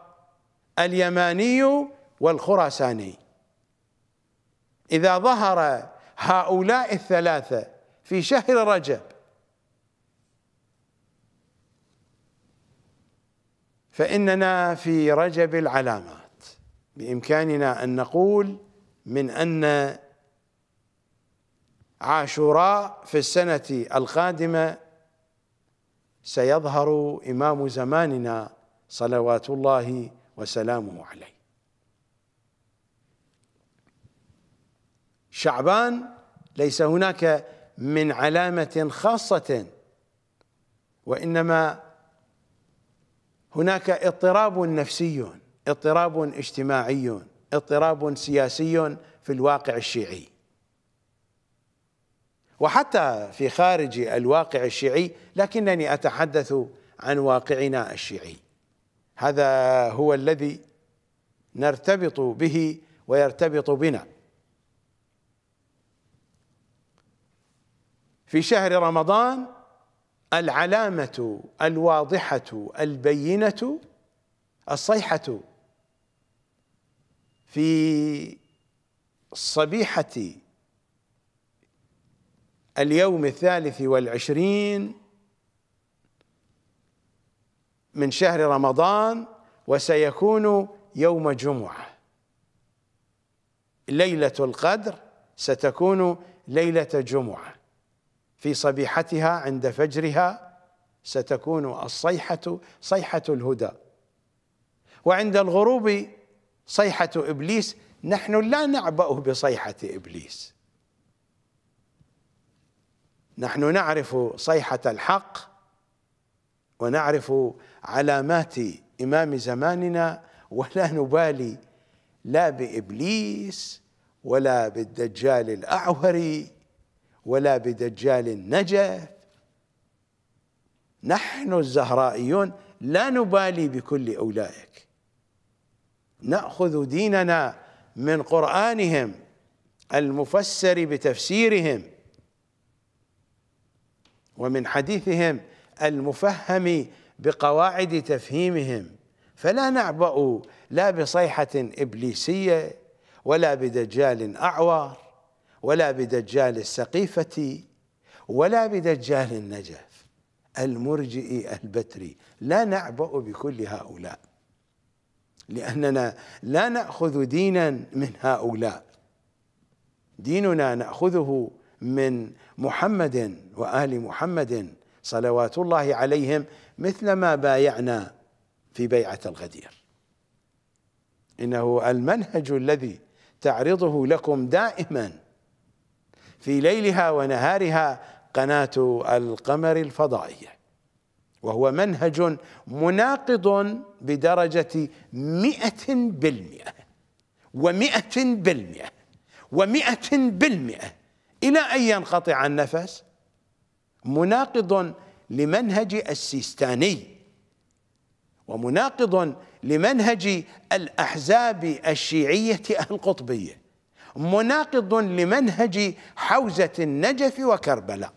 اليماني والخراساني إذا ظهر هؤلاء الثلاثة في شهر رجب فإننا في رجب العلامات بإمكاننا أن نقول من أن عاشوراء في السنة القادمة سيظهر إمام زماننا صلوات الله وسلامه عليه شعبان ليس هناك من علامة خاصة وإنما هناك اضطراب نفسي اضطراب اجتماعي اضطراب سياسي في الواقع الشيعي وحتى في خارج الواقع الشيعي لكنني اتحدث عن واقعنا الشيعي هذا هو الذي نرتبط به ويرتبط بنا في شهر رمضان العلامه الواضحه البينه الصيحه في صبيحه اليوم الثالث والعشرين من شهر رمضان وسيكون يوم جمعة ليلة القدر ستكون ليلة جمعة في صبيحتها عند فجرها ستكون الصيحة صيحة الهدى وعند الغروب صيحة إبليس نحن لا نعبأ بصيحة إبليس نحن نعرف صيحة الحق ونعرف علامات إمام زماننا ولا نبالي لا بإبليس ولا بالدجال الأعوري ولا بدجال النجف نحن الزهرائيون لا نبالي بكل أولئك نأخذ ديننا من قرآنهم المفسر بتفسيرهم ومن حديثهم المفهم بقواعد تفهيمهم فلا نعبأ لا بصيحة إبليسية ولا بدجال أعور ولا بدجال السقيفة ولا بدجال النجف المرجئ البتري لا نعبأ بكل هؤلاء لأننا لا نأخذ دينا من هؤلاء ديننا نأخذه من محمد وآل محمد صلوات الله عليهم مثل ما بايعنا في بيعة الغدير إنه المنهج الذي تعرضه لكم دائما في ليلها ونهارها قناة القمر الفضائية وهو منهج مناقض بدرجة مئة بالمئة ومئة بالمئة ومئة بالمئة إلى أن ينقطع النفس مناقض لمنهج السيستاني ومناقض لمنهج الأحزاب الشيعية القطبية مناقض لمنهج حوزة النجف وكربلاء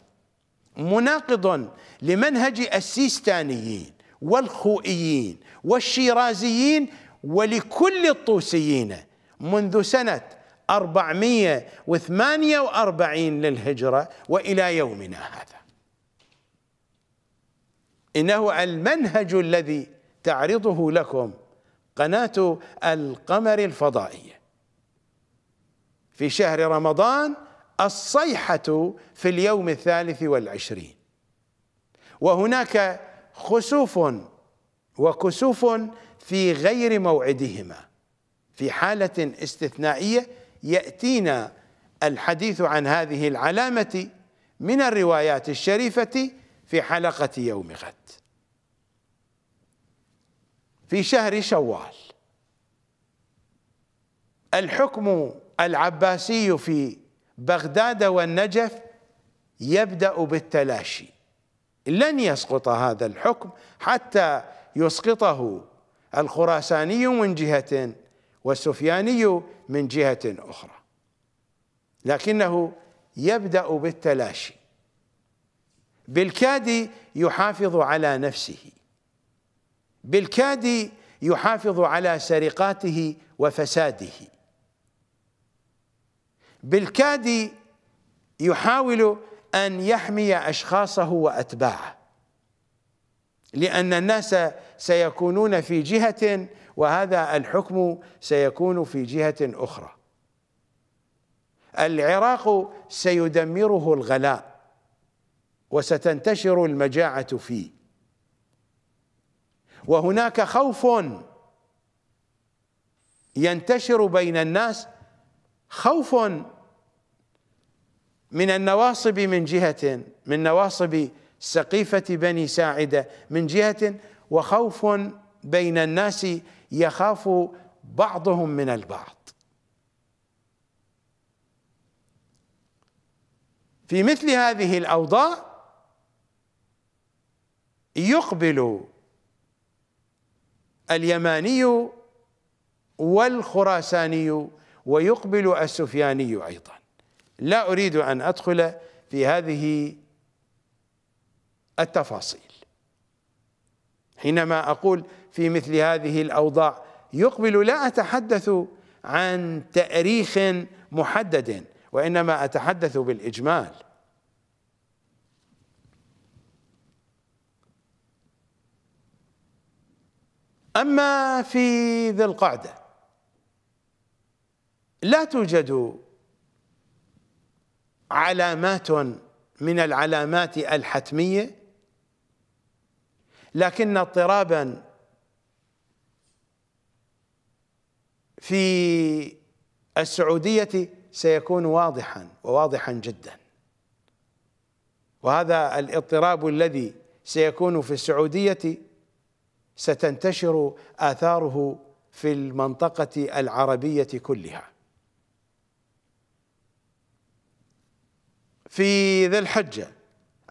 مناقض لمنهج السيستانيين والخوئيين والشيرازيين ولكل الطوسيين منذ سنة 448 للهجرة وإلى يومنا هذا إنه المنهج الذي تعرضه لكم قناة القمر الفضائية في شهر رمضان الصيحة في اليوم الثالث والعشرين وهناك خسوف وكسوف في غير موعدهما في حالة استثنائية يأتينا الحديث عن هذه العلامة من الروايات الشريفة في حلقة يوم غد في شهر شوال الحكم العباسي في بغداد والنجف يبدأ بالتلاشي لن يسقط هذا الحكم حتى يسقطه الخراساني من جهة والسفياني من جهة أخرى لكنه يبدأ بالتلاشي بالكاد يحافظ على نفسه بالكاد يحافظ على سرقاته وفساده بالكاد يحاول أن يحمي أشخاصه وأتباعه لأن الناس سيكونون في جهة وهذا الحكم سيكون في جهة أخرى العراق سيدمره الغلاء وستنتشر المجاعة فيه وهناك خوف ينتشر بين الناس خوف من النواصب من جهة من نواصب سقيفة بني ساعدة من جهة وخوف بين الناس يخاف بعضهم من البعض في مثل هذه الاوضاع يقبل اليماني والخراساني ويقبل السفياني ايضا لا اريد ان ادخل في هذه التفاصيل حينما اقول في مثل هذه الاوضاع يقبل لا اتحدث عن تاريخ محدد وانما اتحدث بالاجمال اما في ذي القعده لا توجد علامات من العلامات الحتميه لكن اضطرابا في السعودية سيكون واضحا وواضحا جدا وهذا الاضطراب الذي سيكون في السعودية ستنتشر آثاره في المنطقة العربية كلها في ذي الحجة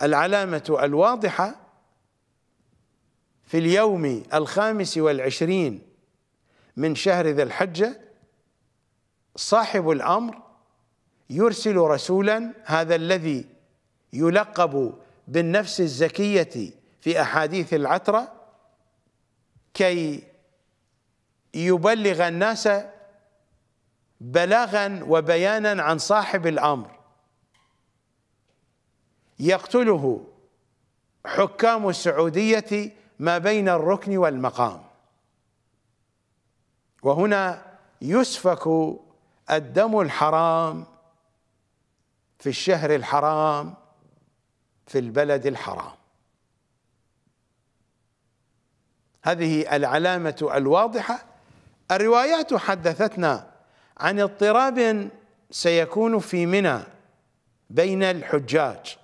العلامة الواضحة في اليوم الخامس والعشرين من شهر ذي الحجة صاحب الأمر يرسل رسولا هذا الذي يلقب بالنفس الزكية في أحاديث العترة كي يبلغ الناس بلاغا وبيانا عن صاحب الأمر يقتله حكام السعودية ما بين الركن والمقام وهنا يسفك الدم الحرام في الشهر الحرام في البلد الحرام هذه العلامة الواضحة الروايات حدثتنا عن اضطراب سيكون في منى بين الحجاج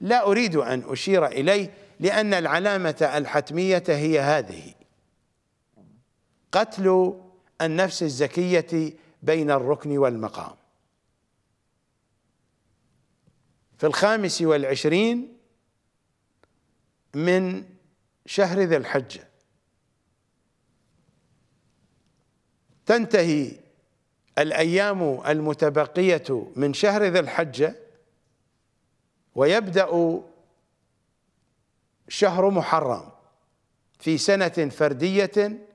لا أريد أن أشير إليه لأن العلامة الحتمية هي هذه قتل النفس الزكية بين الركن والمقام في الخامس والعشرين من شهر ذي الحجة تنتهي الأيام المتبقية من شهر ذي الحجة ويبدأ شهر محرم في سنة فردية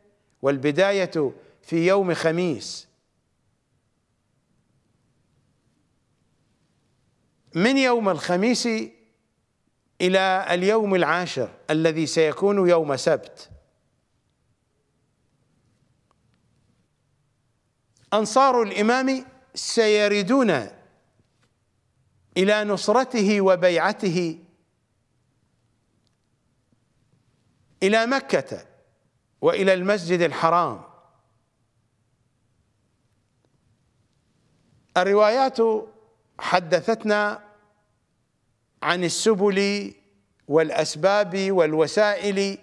والبداية في يوم خميس من يوم الخميس إلى اليوم العاشر الذي سيكون يوم سبت أنصار الإمام سيردون إلى نصرته وبيعته إلى مكة والى المسجد الحرام الروايات حدثتنا عن السبل والاسباب والوسائل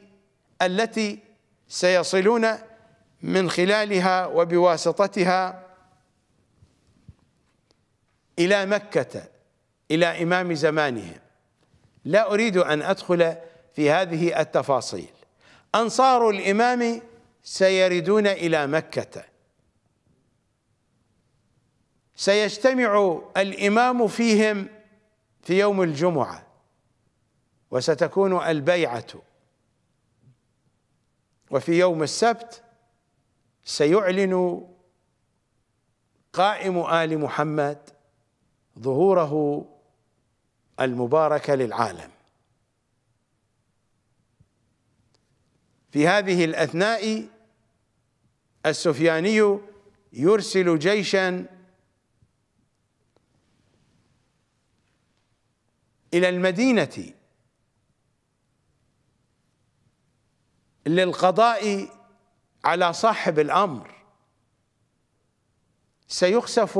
التي سيصلون من خلالها وبواسطتها الى مكه الى امام زمانهم لا اريد ان ادخل في هذه التفاصيل أنصار الإمام سيردون إلى مكة سيجتمع الإمام فيهم في يوم الجمعة وستكون البيعة وفي يوم السبت سيعلن قائم آل محمد ظهوره المبارك للعالم في هذه الأثناء السفياني يرسل جيشا إلى المدينة للقضاء على صاحب الأمر سيخسف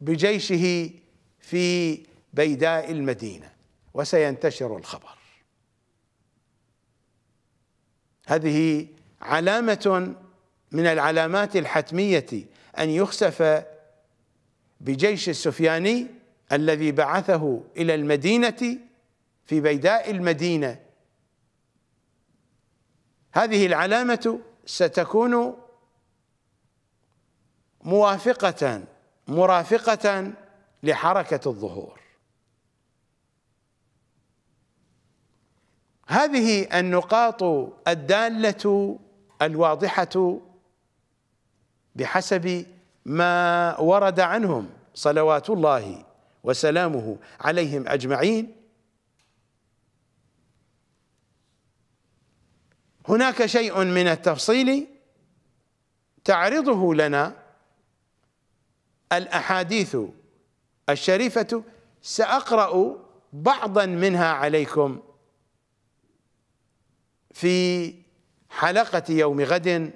بجيشه في بيداء المدينة وسينتشر الخبر هذه علامة من العلامات الحتمية أن يخسف بجيش السفياني الذي بعثه إلى المدينة في بيداء المدينة هذه العلامة ستكون موافقة مرافقة لحركة الظهور هذه النقاط الداله الواضحه بحسب ما ورد عنهم صلوات الله وسلامه عليهم اجمعين هناك شيء من التفصيل تعرضه لنا الاحاديث الشريفه ساقرا بعضا منها عليكم في حلقة يوم غد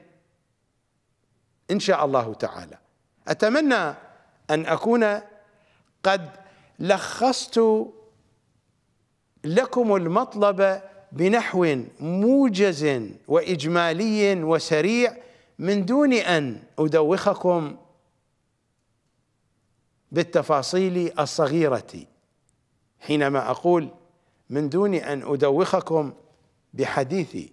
إن شاء الله تعالى أتمنى أن أكون قد لخصت لكم المطلب بنحو موجز وإجمالي وسريع من دون أن أدوخكم بالتفاصيل الصغيرة حينما أقول من دون أن أدوخكم بحديثي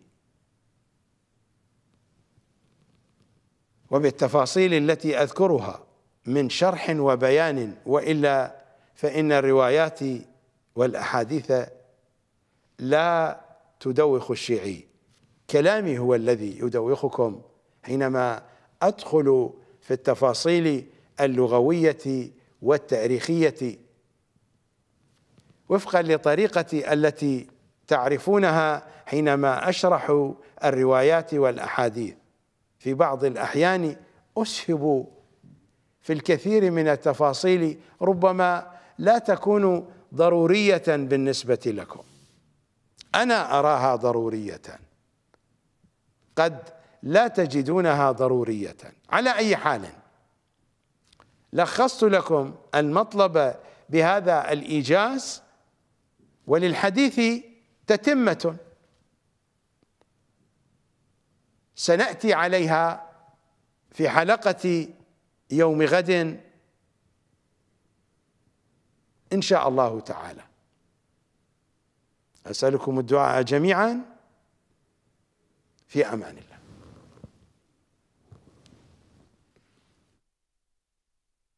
وبالتفاصيل التي اذكرها من شرح وبيان والا فان الروايات والاحاديث لا تدوخ الشيعي كلامي هو الذي يدوخكم حينما ادخل في التفاصيل اللغويه والتاريخيه وفقا لطريقتي التي تعرفونها حينما اشرح الروايات والاحاديث في بعض الاحيان اسهب في الكثير من التفاصيل ربما لا تكون ضروريه بالنسبه لكم انا اراها ضروريه قد لا تجدونها ضروريه على اي حال لخصت لكم المطلب بهذا الايجاز وللحديث تتمة سنأتي عليها في حلقة يوم غد إن شاء الله تعالى أسألكم الدعاء جميعا في أمان الله